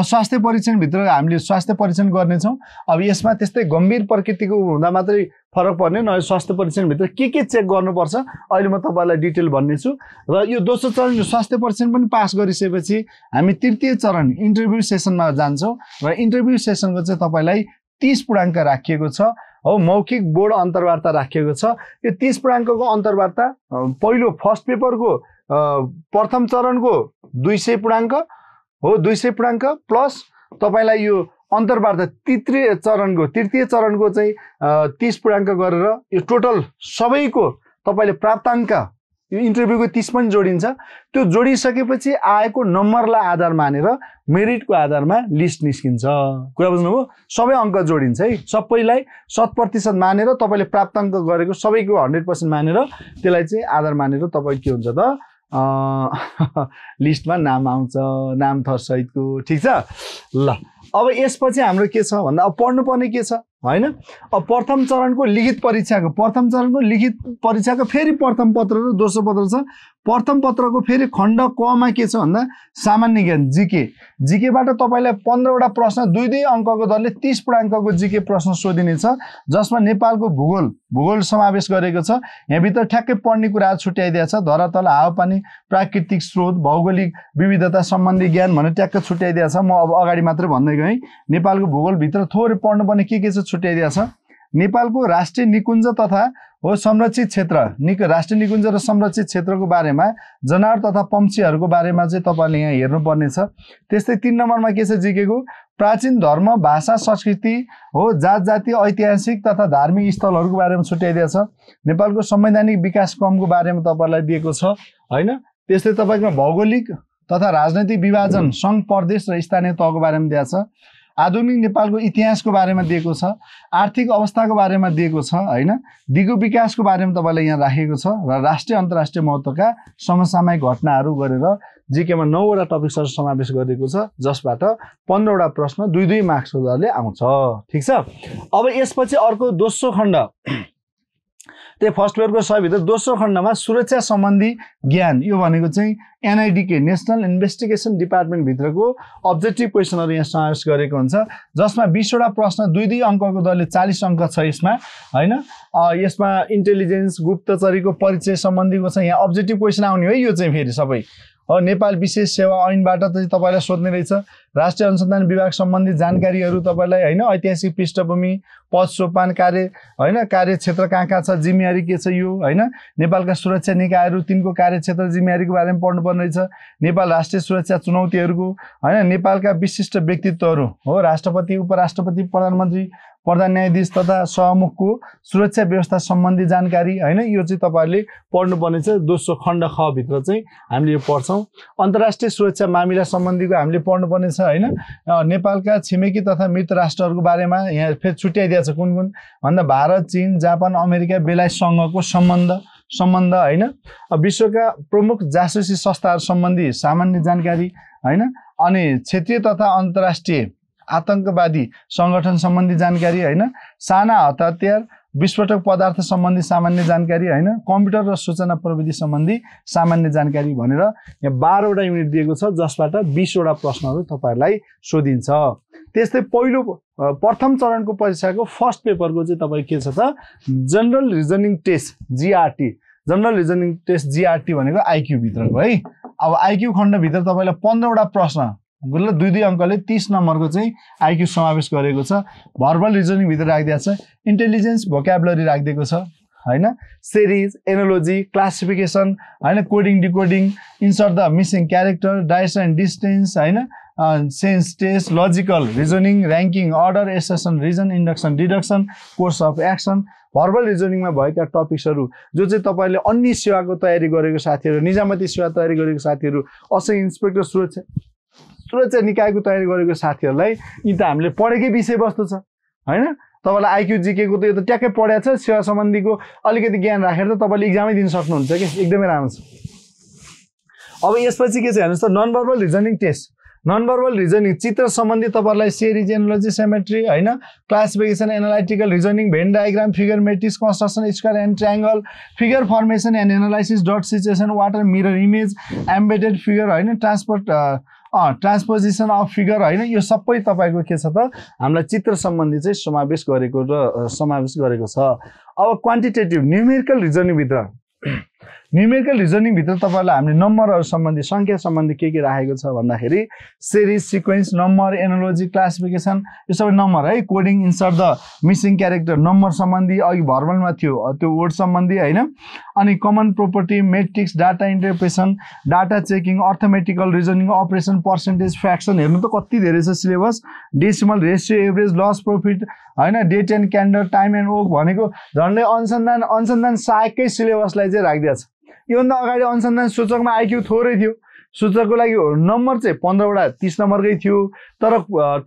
अब स्वास्थ्य परीक्षणभित्र हामीले स्वास्थ्य परीक्षण गर्नेछौँ अब यसमा त्यस्तै गम्भीर प्रकृतिको हुँदा मात्रै फरक पर्ने नभए स्वास्थ्य परीक्षणभित्र के के चेक गर्नुपर्छ अहिले म तपाईँलाई डिटेल भन्नेछु र यो दोस्रो चरण स्वास्थ्य परीक्षण पनि पास गरिसकेपछि हामी तृतीय चरण इन्टरभ्यू सेसनमा जान्छौँ र इन्टरभ्यू सेसनको चाहिँ तपाईँलाई तिस पूर्णाङ्क राखिएको छ हो मौखिक बोर्ड अन्तर्वार्ता राखिएको छ यो तिस पूर्णाङ्कको अन्तर्वार्ता पहिलो फर्स्ट पेपरको प्रथम चरणको दुई सय पूर्णाङ्क हो दुई सय पूर्णाङ्क प्लस तपाईँलाई यो अन्तर्वार्ता तृतीय चरणको तृतीय चरणको चाहिँ तिस पूर्णाङ्क गरेर यो टोटल सबैको तपाईँले प्राप्ताङ्क यो इन्टरभ्यूको तिस पनि जोडिन्छ त्यो जोडिसकेपछि आएको नम्बरलाई आधार मानेर मेरिटको आधारमा लिस्ट निस्किन्छ कुरा बुझ्नुभयो सबै अङ्क जोडिन्छ है सबैलाई शत प्रतिशत मानेर तपाईँले प्राप्त अङ्क गरेको सबैको हन्ड्रेड पर्सेन्ट मानेर त्यसलाई चाहिँ आधार मानेर तपाईँ के हुन्छ त लिस्टमा नाम आउँछ नाम थर सहितको ठिक छ ल अब यसपछि हाम्रो के छ भन्दा अब पढ्नुपर्ने के छ होइन अब प्रथम चरणको लिखित परीक्षाको प्रथम चरणको लिखित परीक्षाको फेरि प्रथम पत्र र दोस्रो पत्र छ प्रथम पत्रको फेरि खण्ड कमा के छ भन्दा सामान्य ज्ञान जिके जिकेबाट तपाईँलाई पन्ध्रवटा प्रश्न दुई दुई अङ्कको दरले तिस अङ्कको जिके प्रश्न सोधिनेछ जसमा नेपालको भूगोल भूगोल समावेश गरेको छ यहाँभित्र ठ्याक्कै पढ्ने कुरा छुट्याइदिएको छ धरातल हावापानी प्राकृतिक स्रोत भौगोलिक विविधता सम्बन्धी ज्ञान भनेर ट्याक्क छुट्याइदिएको छ म अब अगाडि मात्रै भन्दै गएँ नेपालको भूगोलभित्र थोरै पढ्नुपर्ने के के छ छुट्याइदिया छ नेपालको राष्ट्रिय निकुञ्ज तथा हो संरक्षित क्षेत्र निक राष्ट्रिय निकुञ्ज र संरक्षित क्षेत्रको बारेमा जनावर तथा पम्सीहरूको बारेमा चाहिँ तपाईँले यहाँ हेर्नुपर्नेछ त्यस्तै तिन नम्बरमा के छ जिकेको प्राचीन धर्म भाषा संस्कृति हो जात जाति ऐतिहासिक तथा धार्मिक स्थलहरूको बारेमा छुट्याइदिएछ नेपालको संवैधानिक विकास क्रमको बारेमा तपाईँलाई दिएको छ होइन त्यस्तै तपाईँको भौगोलिक तथा राजनैतिक विभाजन सङ्घ प्रदेश र स्थानीय तहको बारेमा दिएको छ आधुनिक नेपालको इतिहासको बारेमा दिएको छ आर्थिक अवस्थाको बारेमा दिएको छ होइन दिगो विकासको बारेमा तपाईँलाई यहाँ राखेको छ र राष्ट्रिय अन्तर्राष्ट्रिय महत्त्वका समसामयिक घटनाहरू गरेर जिकेमा नौवटा टपिक्सहरू समावेश गरिएको छ जसबाट पन्ध्रवटा प्रश्न दुई दुई मार्क्सहरूले आउँछ ठिक छ अब यसपछि अर्को दोस्रो खण्ड त्यही फर्स्ट पेयरको सबैभित्र दोस्रो खण्डमा सुरक्षा सम्बन्धी ज्ञान यो भनेको चाहिँ एनआइडिके नेसनल इन्भेस्टिगेसन डिपार्टमेन्टभित्रको अब्जेक्टिभ क्वेसनहरू यहाँ समावेश गरेको हुन्छ जसमा बिसवटा प्रश्न दुई दुई अङ्कको दरले चालिस अङ्क छ यसमा होइन यसमा इन्टेलिजेन्स गुप्तचरीको परिचय सम्बन्धीको छ यहाँ अब्जेक्टिभ क्वेसन आउने हो यो चाहिँ फेरि सबै हो नेपाल विशेष सेवा ऐनबाट चाहिँ तपाईँलाई सोध्ने रहेछ राष्ट्रिय अनुसन्धान विभाग सम्बन्धी जानकारीहरू तपाईँलाई होइन ऐतिहासिक पृष्ठभूमि पद सोपान कार्य होइन कार्यक्षेत्र कहाँ कहाँ छ जिम्मेवारी के छ यो होइन नेपालका सुरक्षा निकायहरू तिनको कार्यक्षेत्र जिम्मेवारीको बारेमा पढ्नुपर्ने रहेछ नेपाल राष्ट्रिय सुरक्षा चुनौतीहरूको होइन नेपालका विशिष्ट व्यक्तित्वहरू हो राष्ट्रपति उपराष्ट्रपति प्रधानमन्त्री प्रधान न्यायाधीश तथा सहमुखको सुरक्षा व्यवस्था सम्बन्धी जानकारी होइन यो चाहिँ तपाईँहरूले पढ्नुपर्ने छ दोस्रो खण्ड खभित्र चाहिँ हामीले यो पढ्छौँ अन्तर्राष्ट्रिय सुरक्षा मामिला सम्बन्धीको हामीले पढ्नुपर्नेछ छ होइन नेपालका छिमेकी तथा मित्र राष्ट्रहरूको बारेमा यहाँ फेरि छुट्याइदिएको छ कुन कुन भन्दा भारत चिन जापान अमेरिका बेलायतसँगको सम्बन्ध सम्बन्ध होइन विश्वका प्रमुख जासुसी संस्थाहरू सम्बन्धी सामान्य जानकारी होइन अनि क्षेत्रीय तथा अन्तर्राष्ट्रिय आतङ्कवादी सङ्गठन सम्बन्धी जानकारी होइन साना हतार विस्फोटक पदार्थ सम्बन्धी सामान्य जानकारी होइन कम्प्युटर र सूचना प्रविधि सम्बन्धी सामान्य जानकारी भनेर यहाँ बाह्रवटा युनिट दिएको छ जसबाट बिसवटा प्रश्नहरू तपाईँहरूलाई सोधिन्छ त्यस्तै पहिलो प्रथम चरणको परीक्षाको फर्स्ट पेपरको चाहिँ तपाईँ के छ त general reasoning test GRT general reasoning test GRT भनेको आइक्यूभित्रको है अब आइक्यू खण्डभित्र तपाईँलाई पन्ध्रवटा प्रश्न गुरुले दुई दुई अङ्कले तिस नम्बरको चाहिँ आइक्यू समावेश गरेको छ भर्बल रिजनिङभित्र राखिदिएको छ इन्टेलिजेन्स भोक्याबुलरी राखिदिएको छ होइन सिरिज एनोलोजी क्लासिफिकेसन होइन coding decoding insert the missing character dice and distance होइन sense test logical reasoning ranking order assertion reason induction deduction course of action verbal रिजनिङमा भएका टपिक्सहरू जो चाहिँ तपाईँले अन्य सेवाको तयारी गरेको साथीहरू निजामती सेवा तयारी गरेको साथीहरू असै इन्सपेक्टर सुरक्षा चाहिँ निकायको तयारी गरेको साथीहरूलाई यी त हामीले पढेकै विषयवस्तु छ होइन तपाईँलाई आइक्यू जिकेको त यो त ट्याक्कै पढाएको छ सेवा सम्बन्धीको अलिकति ज्ञान राखेर त तपाईँले इक्जामै दिन सक्नुहुन्छ कि एकदमै राम्रो छ अब यसपछि के छ हेर्नुहोस् त non verbal reasoning test non verbal reasoning चित्र सम्बन्धी तपाईँहरूलाई सेरी जेनोलोजी सेमेट्री होइन classification analytical reasoning Venn diagram figure matrix construction square and triangle figure formation and analysis dot situation water mirror image embedded figure होइन transport transposition of figure होइन यो सबै तपाईँको के छ त हामीलाई चित्र सम्बन्धी चाहिँ समावेश गरेको र समावेश गरेको छ अब क्वान्टिटेटिभ न्युमेरिकल रिजनिङभित्र न्युमेरिकल रिजनिङभित्र तपाईँहरूलाई हामीले नम्बरहरू सम्बन्धी सङ्ख्या सम्बन्धी के के राखेको छ भन्दाखेरि series sequence number analogy classification यो सबै नम्बर है coding insert the missing character number सम्बन्धी अघि भर्बलमा थियो त्यो वर्ड सम्बन्धी होइन अनि common property matrix data interpretation data checking arithmetical reasoning operation percentage fraction हेर्नु त कति धेरै छ syllabus decimal ratio average loss profit होइन date and calendar time and work भनेको झन्डै अनुसन्धान अनुसन्धान सायकै सिलेबसलाई चाहिँ राखिदिएको छ योभन्दा अगाडि अनुसन्धान सूचकमा आइक्यू थोरै थियो सूचकको लागि नम्बर चाहिँ पन्ध्रवटा तिस नम्बरकै थियो तर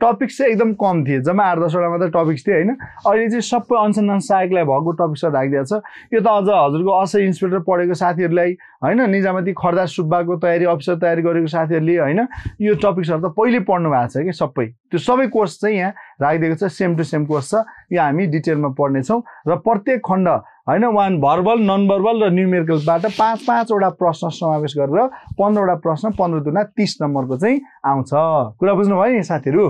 टपिक्स चाहिँ एकदम कम थिए जम्मा आठ दसवटा मात्रै टपिक्स थिए होइन अहिले चाहिँ सबै अनुसन्धान सहायकलाई भएको टपिक्सहरू राखिदिएको छ यो त अझ हजुरको असै इन्सपेक्टर पढेको साथीहरूलाई होइन निजामती खर्दा सुब्बाको तयारी अफिसर तयारी गरेको साथीहरूले होइन यो टपिक्सहरू त पहिले पढ्नु भएको छ कि सबै त्यो सबै कोर्स चाहिँ यहाँ राखिदिएको छ सेम टु सेम कोर्स छ यो हामी डिटेलमा पढ्नेछौँ र प्रत्येक खण्ड होइन वान भर्बल नन भर्बल र न्युमेरिकलबाट पाँच पाँचवटा प्रश्न समावेश गरेर पन्ध्रवटा प्रश्न पन्ध्र दुना तिस नम्बरको चाहिँ आउँछ कुरा बुझ्नुभयो नि साथीहरू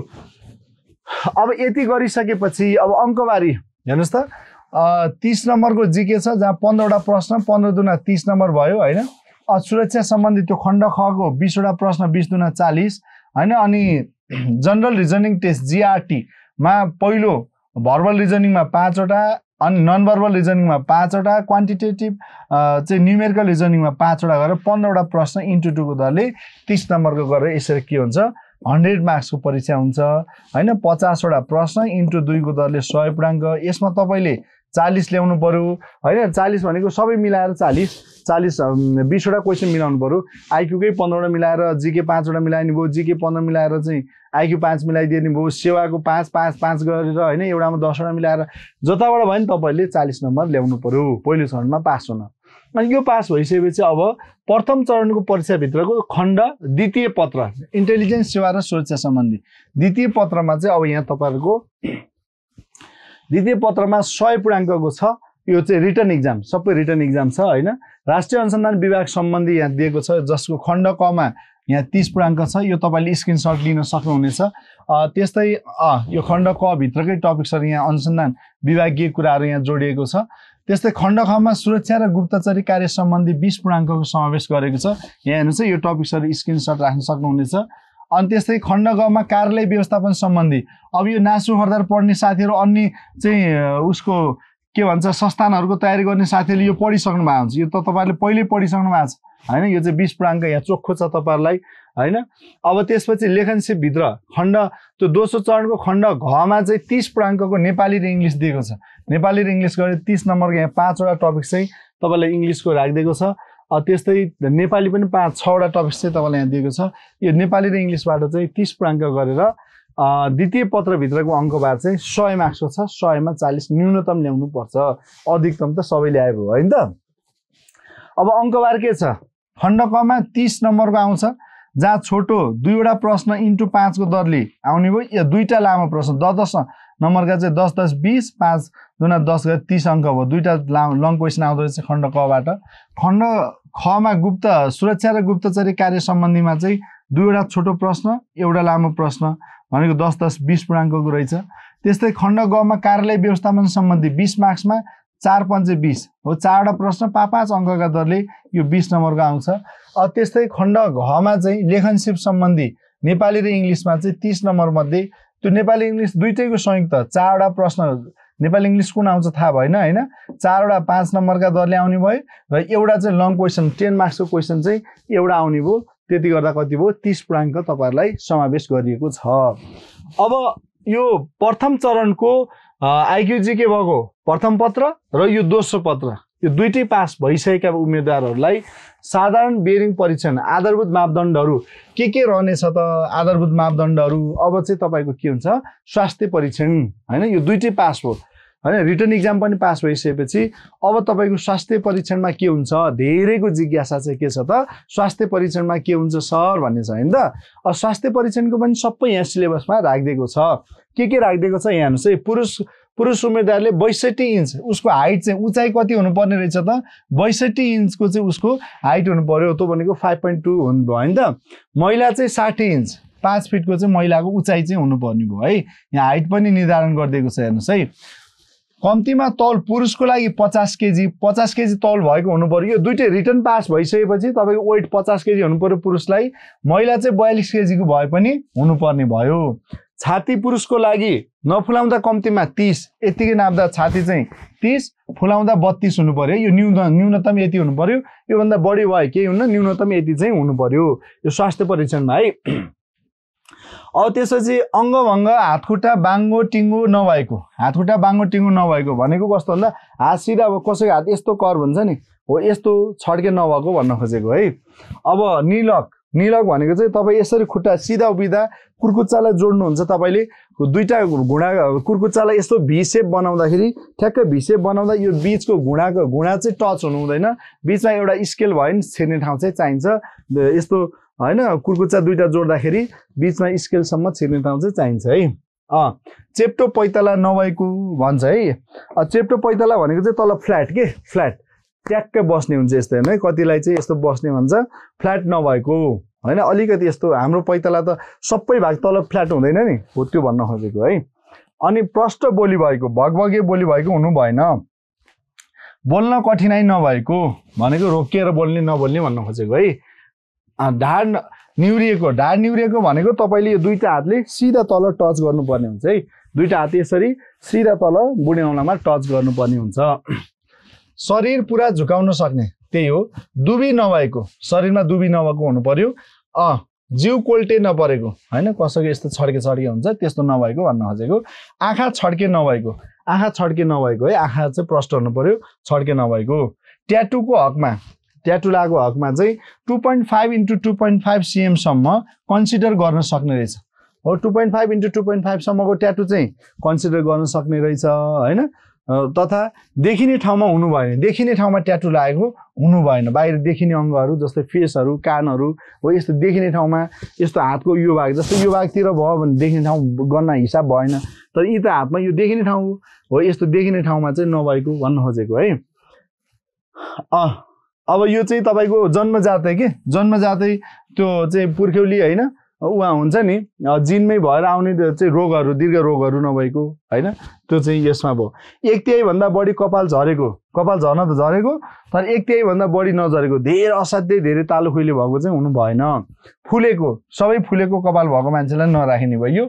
अब यति गरिसकेपछि अब अङ्कबारी हेर्नुहोस् त तिस नम्बरको जिके छ जहाँ पन्ध्रवटा प्रश्न पन्ध्र दुना तिस नम्बर भयो होइन सुरक्षा सम्बन्धी त्यो खण्ड खको बिसवटा प्रश्न बिस दुना चालिस होइन अनि जनरल रिजनिङ टेस्ट जिआरटीमा पहिलो भर्बल रिजनिङमा पाँचवटा अनि नन भर्बल रिजनिङमा पाँचवटा क्वान्टिटेटिभ चाहिँ न्युमेरिकल रिजनिङमा पाँचवटा गरेर पन्ध्रवटा प्रश्न इन्टु टूको दरले तिस नम्बरको गरेर यसरी के हुन्छ हन्ड्रेड मार्क्सको परीक्षा हुन्छ होइन पचासवटा प्रश्न इन्टु दुईको दरले सय पूर्णाङ्क यसमा तपाईँले चालिस ल्याउनु पऱ्यो होइन चालिस भनेको सबै मिलाएर चालिस चालिस बिसवटा क्वेसन मिलाउनु पऱ्यो आइक्यूकै पन्ध्रवटा मिलाएर जिके पाँचवटा मिलाइदिनु भयो जिके पन्ध्र मिलाएर चाहिँ आइक्यू पाँच मिलाइदिनु भयो सेवाको पाँच पाँच पाँच गरेर होइन एउटामा दसवटा मिलाएर जताबाट भयो नि तपाईँहरूले चालिस नम्बर ल्याउनु पऱ्यो पहिलो चरणमा पास हुन अनि यो पास भइसकेपछि अब प्रथम चरणको परीक्षाभित्रको खण्ड द्वितीय पत्र इन्टेलिजेन्स सेवा र सुरक्षा सम्बन्धी द्वितीय पत्रमा चाहिँ अब यहाँ तपाईँहरूको द्वितीय पत्रमा सय पूर्णाङ्कको छ यो चाहिँ रिटर्न इक्जाम सबै रिटर्न इक्जाम छ होइन राष्ट्रिय अनुसन्धान विभाग सम्बन्धी यहाँ दिएको छ जसको खण्ड कमा यहाँ तिस पूर्णाङ्क छ यो तपाईँले स्क्रिनसट लिन सक्नुहुनेछ त्यस्तै यो खण्ड क भित्रकै टपिक्सहरू यहाँ अनुसन्धान विभागीय कुराहरू यहाँ जोडिएको छ त्यस्तै खण्ड खमा सुरक्षा र गुप्तचरी कार्य सम्बन्धी बिस पूर्णाङ्कको समावेश गरेको छ यहाँ हेर्नुहोस् है यो टपिक्सहरू स्क्रिनसट राख्न सक्नुहुनेछ अनि त्यस्तै गाउँमा कार्यालय व्यवस्थापन सम्बन्धी अब यो नासु हरदार पढ्ने साथीहरू अन्य चाहिँ उसको के भन्छ संस्थानहरूको तयारी गर्ने साथीहरूले यो पढिसक्नु भएको हुन्छ यो त तपाईँहरूले पहिल्यै पढिसक्नु भएको छ होइन यो चाहिँ बिस प्राङ्क यहाँ चोखो छ तपाईँहरूलाई होइन अब त्यसपछि लेखनसिपभित्र खण्ड त्यो दोस्रो चरणको खण्ड घमा चाहिँ तिस प्राङ्कको नेपाली र इङ्ग्लिस दिएको छ नेपाली र इङ्ग्लिस गरेर तिस नम्बरको यहाँ पाँचवटा टपिक चाहिँ तपाईँलाई इङ्ग्लिसको राखिदिएको छ त्यस्तै नेपाली पनि पाँच छवटा टपिक्स चाहिँ तपाईँलाई यहाँ दिएको छ यो नेपाली र इङ्ग्लिसबाट चाहिँ तिस पूर्णाङ्क गरेर द्वितीय पत्रभित्रको अङ्कबाट चाहिँ सय मार्क्सको छ सयमा चालिस न्यूनतम ल्याउनु पर्छ अधिकतम त सबै आयो भयो होइन त अब अङ्कबार के छ खण्डकमा तिस नम्बरको आउँछ जहाँ छोटो दुईवटा प्रश्न इन्टु पाँचको दरले आउने भयो या दुईवटा लामो प्रश्न दस दस नम्बरका चाहिँ दस दस बिस पाँच दुना दस गरेर तिस अङ्क भयो दुईवटा लङ क्वेसन आउँदो रहेछ खण्ड कबाट खण्ड खमा गुप्त सुरक्षा र गुप्तचरी कार्य सम्बन्धीमा चाहिँ दुईवटा छोटो प्रश्न एउटा लामो प्रश्न भनेको दस दस बिस पूर्णाङ्कको रहेछ त्यस्तै खण्ड गमा कार्यालय व्यवस्थापन सम्बन्धी बिस मार्क्समा चार पञ्चे बिस हो चारवटा प्रश्न पाँच पाँच अङ्कका दरले यो बिस नम्बरको आउँछ त्यस्तै खण्ड घमा चाहिँ लेखनसिप सम्बन्धी नेपाली र इङ्ग्लिसमा चाहिँ तिस नम्बरमध्ये त्यो नेपाली इङ्ग्लिस दुइटैको संयुक्त चारवटा प्रश्न नेपाली इङ्ग्लिस कुन आउँछ थाहा भएन होइन चारवटा पाँच नम्बरका दरले आउने भयो र एउटा चाहिँ लङ क्वेसन टेन मार्क्सको क्वेसन चाहिँ एउटा आउने भयो त्यति गर्दा कति भयो तिस पूर्णाङ्क तपाईँहरूलाई समावेश गरिएको छ अब यो प्रथम चरणको आइक्यू आइक्युजी के भएको प्रथम पत्र र यो दोस्रो पत्र यो दुइटै पास भइसकेका उम्मेदवारहरूलाई साधारण बेरिङ परीक्षण आधारभूत मापदण्डहरू के के रहनेछ त आधारभूत मापदण्डहरू अब चाहिँ तपाईँको के हुन्छ स्वास्थ्य परीक्षण होइन यो दुइटै पास हो होइन रिटर्न इक्जाम पनि पास भइसकेपछि अब तपाईँको स्वास्थ्य परीक्षणमा के हुन्छ धेरैको जिज्ञासा चाहिँ के छ त स्वास्थ्य परीक्षणमा के हुन्छ सर भन्ने छ होइन त स्वास्थ्य परीक्षणको पनि सबै यहाँ सिलेबसमा राखिदिएको छ के के राखिदिएको छ यहाँ हेर्नुहोस् है पुरुष पुरुष उम्मेदवारले बैसठी इन्च उसको हाइट चाहिँ उचाइ कति हुनुपर्ने रहेछ त बैसठी इन्चको चाहिँ उसको हाइट हुनु पऱ्यो त्यो भनेको फाइभ पोइन्ट टू हुनु भयो होइन त महिला चाहिँ साठी इन्च पाँच फिटको चाहिँ महिलाको उचाइ चाहिँ हुनुपर्ने भयो है यहाँ हाइट पनि निर्धारण गरिदिएको छ हेर्नुहोस् है कम्तीमा तल पुरुषको लागि पचास केजी पचास केजी तल भएको हुनु पऱ्यो यो दुइटै रिटर्न पास भइसकेपछि तपाईँको वेट पचास केजी हुनु पऱ्यो पुरुषलाई महिला चाहिँ बयालिस केजीको भए पनि हुनुपर्ने भयो छाती पुरुषको लागि नफुलाउँदा कम्तीमा तिस यतिकै नाप्दा छाती चाहिँ तिस फुलाउँदा बत्तिस हुनु पऱ्यो यो न्यून न्यूनतम यति हुनु पऱ्यो योभन्दा बढी भयो केही हुन्न न्यूनतम यति चाहिँ हुनु पऱ्यो यो स्वास्थ्य परीक्षणमा है अब त्यसपछि अङ्गभङ्ग हातखुट्टा बाङ्गो टिङ्गो नभएको हातखुट्टा बाङ्गो टिङ्गो नभएको भनेको कस्तो भन्दा हात सिधा अब कसैको हात यस्तो कर हुन्छ नि हो यस्तो छड्के नभएको भन्न खोजेको है अब निलक निलक भनेको चाहिँ तपाईँ यसरी खुट्टा सिधा उभिँदा कुर्कुच्चालाई जोड्नुहुन्छ तपाईँले दुईवटा घुँडा कुर्कुच्चालाई यस्तो भिसेप बनाउँदाखेरि ठ्याक्कै भिसेप बनाउँदा यो बिचको घुँडाको घुँडा चाहिँ टच हुनु हुँदैन बिचमा एउटा स्केल भयो भने छिर्ने ठाउँ चाहिँ चाहिन्छ यस्तो होइन कुर्कुच्चा दुईवटा जोड्दाखेरि बिचमा स्केलसम्म छिर्ने ठाउँ चाहिँ चाहिन्छ है अँ चेप्टो पैताला नभएको भन्छ है चेप्टो पैताला भनेको चाहिँ तल फ्ल्याट के फ्ल्याट ट्याक्कै बस्ने हुन्छ यस्तो होइन कतिलाई चाहिँ यस्तो बस्ने भन्छ फ्ल्याट नभएको होइन अलिकति यस्तो हाम्रो पैताला त सबै भाग तल फ्ल्याट हुँदैन नि हो त्यो भन्न खोजेको है अनि प्रष्ट बोली भएको भगभगे बोली भएको हुनु भएन बोल्न कठिनाइ नभएको भनेको रोकिएर बोल्ने नबोल्ने भन्न खोजेको है ढाड निहुरिएको ढाड निहुरिएको भनेको तपाईँले यो दुईवटा हातले सिधा तल टच गर्नुपर्ने हुन्छ है दुईवटा हात यसरी सिधा तल बुढे औँलामा टच गर्नुपर्ने हुन्छ शरीर पुरा झुकाउन सक्ने त्यही हो दुबी नभएको शरीरमा दुबी नभएको हुनु पर्यो अँ जिउ कोल्टे नपरेको होइन कसैको यस्तो छड्के छड्के हुन्छ त्यस्तो नभएको भन्न खोजेको आँखा छड्के नभएको आँखा छड्के नभएको है आँखा चाहिँ प्रष्ट हुनु पर्यो छड्के नभएको ट्याटुको हकमा ट्याटु लगाएको हकमा चाहिँ two point five into two point five सिएमसम्म कन्सिडर गर्न सक्ने रहेछ हो two point five into two point फाइभसम्मको ट्याटु चाहिँ कन्सिडर गर्न सक्ने रहेछ होइन तथा देखिने ठाउँमा हुनु भएन देखिने ठाउँमा ट्याटु लागेको हुनु भएन बाहिर देखिने अङ्गहरू जस्तै फेसहरू कानहरू हो यस्तो देखिने ठाउँमा यस्तो हातको यो भाग जस्तै यो भागतिर भयो भने देखिने ठाउँ गर्न हिसाब भएन तर यी त हातमा यो देखिने ठाउँ हो यस्तो देखिने ठाउँमा चाहिँ नभएको भन्न खोजेको है अब यो चाहिँ तपाईँको जन्मजातै के जन्मजातै त्यो चाहिँ पुर्ख्यौली होइन उहाँ हुन्छ नि जिनमै भएर आउने चाहिँ रोगहरू दीर्घ रोगहरू नभएको होइन त्यो चाहिँ यसमा भयो एक तिहाईभन्दा बढी कपाल झरेको कपाल झर्न त झरेको तर एक तिहाईभन्दा बढी नझरेको धेरै असाध्यै धेरै तालु खुइले भएको चाहिँ हुनु भएन फुलेको सबै फुलेको कपाल भएको मान्छेलाई नराखिने भयो यो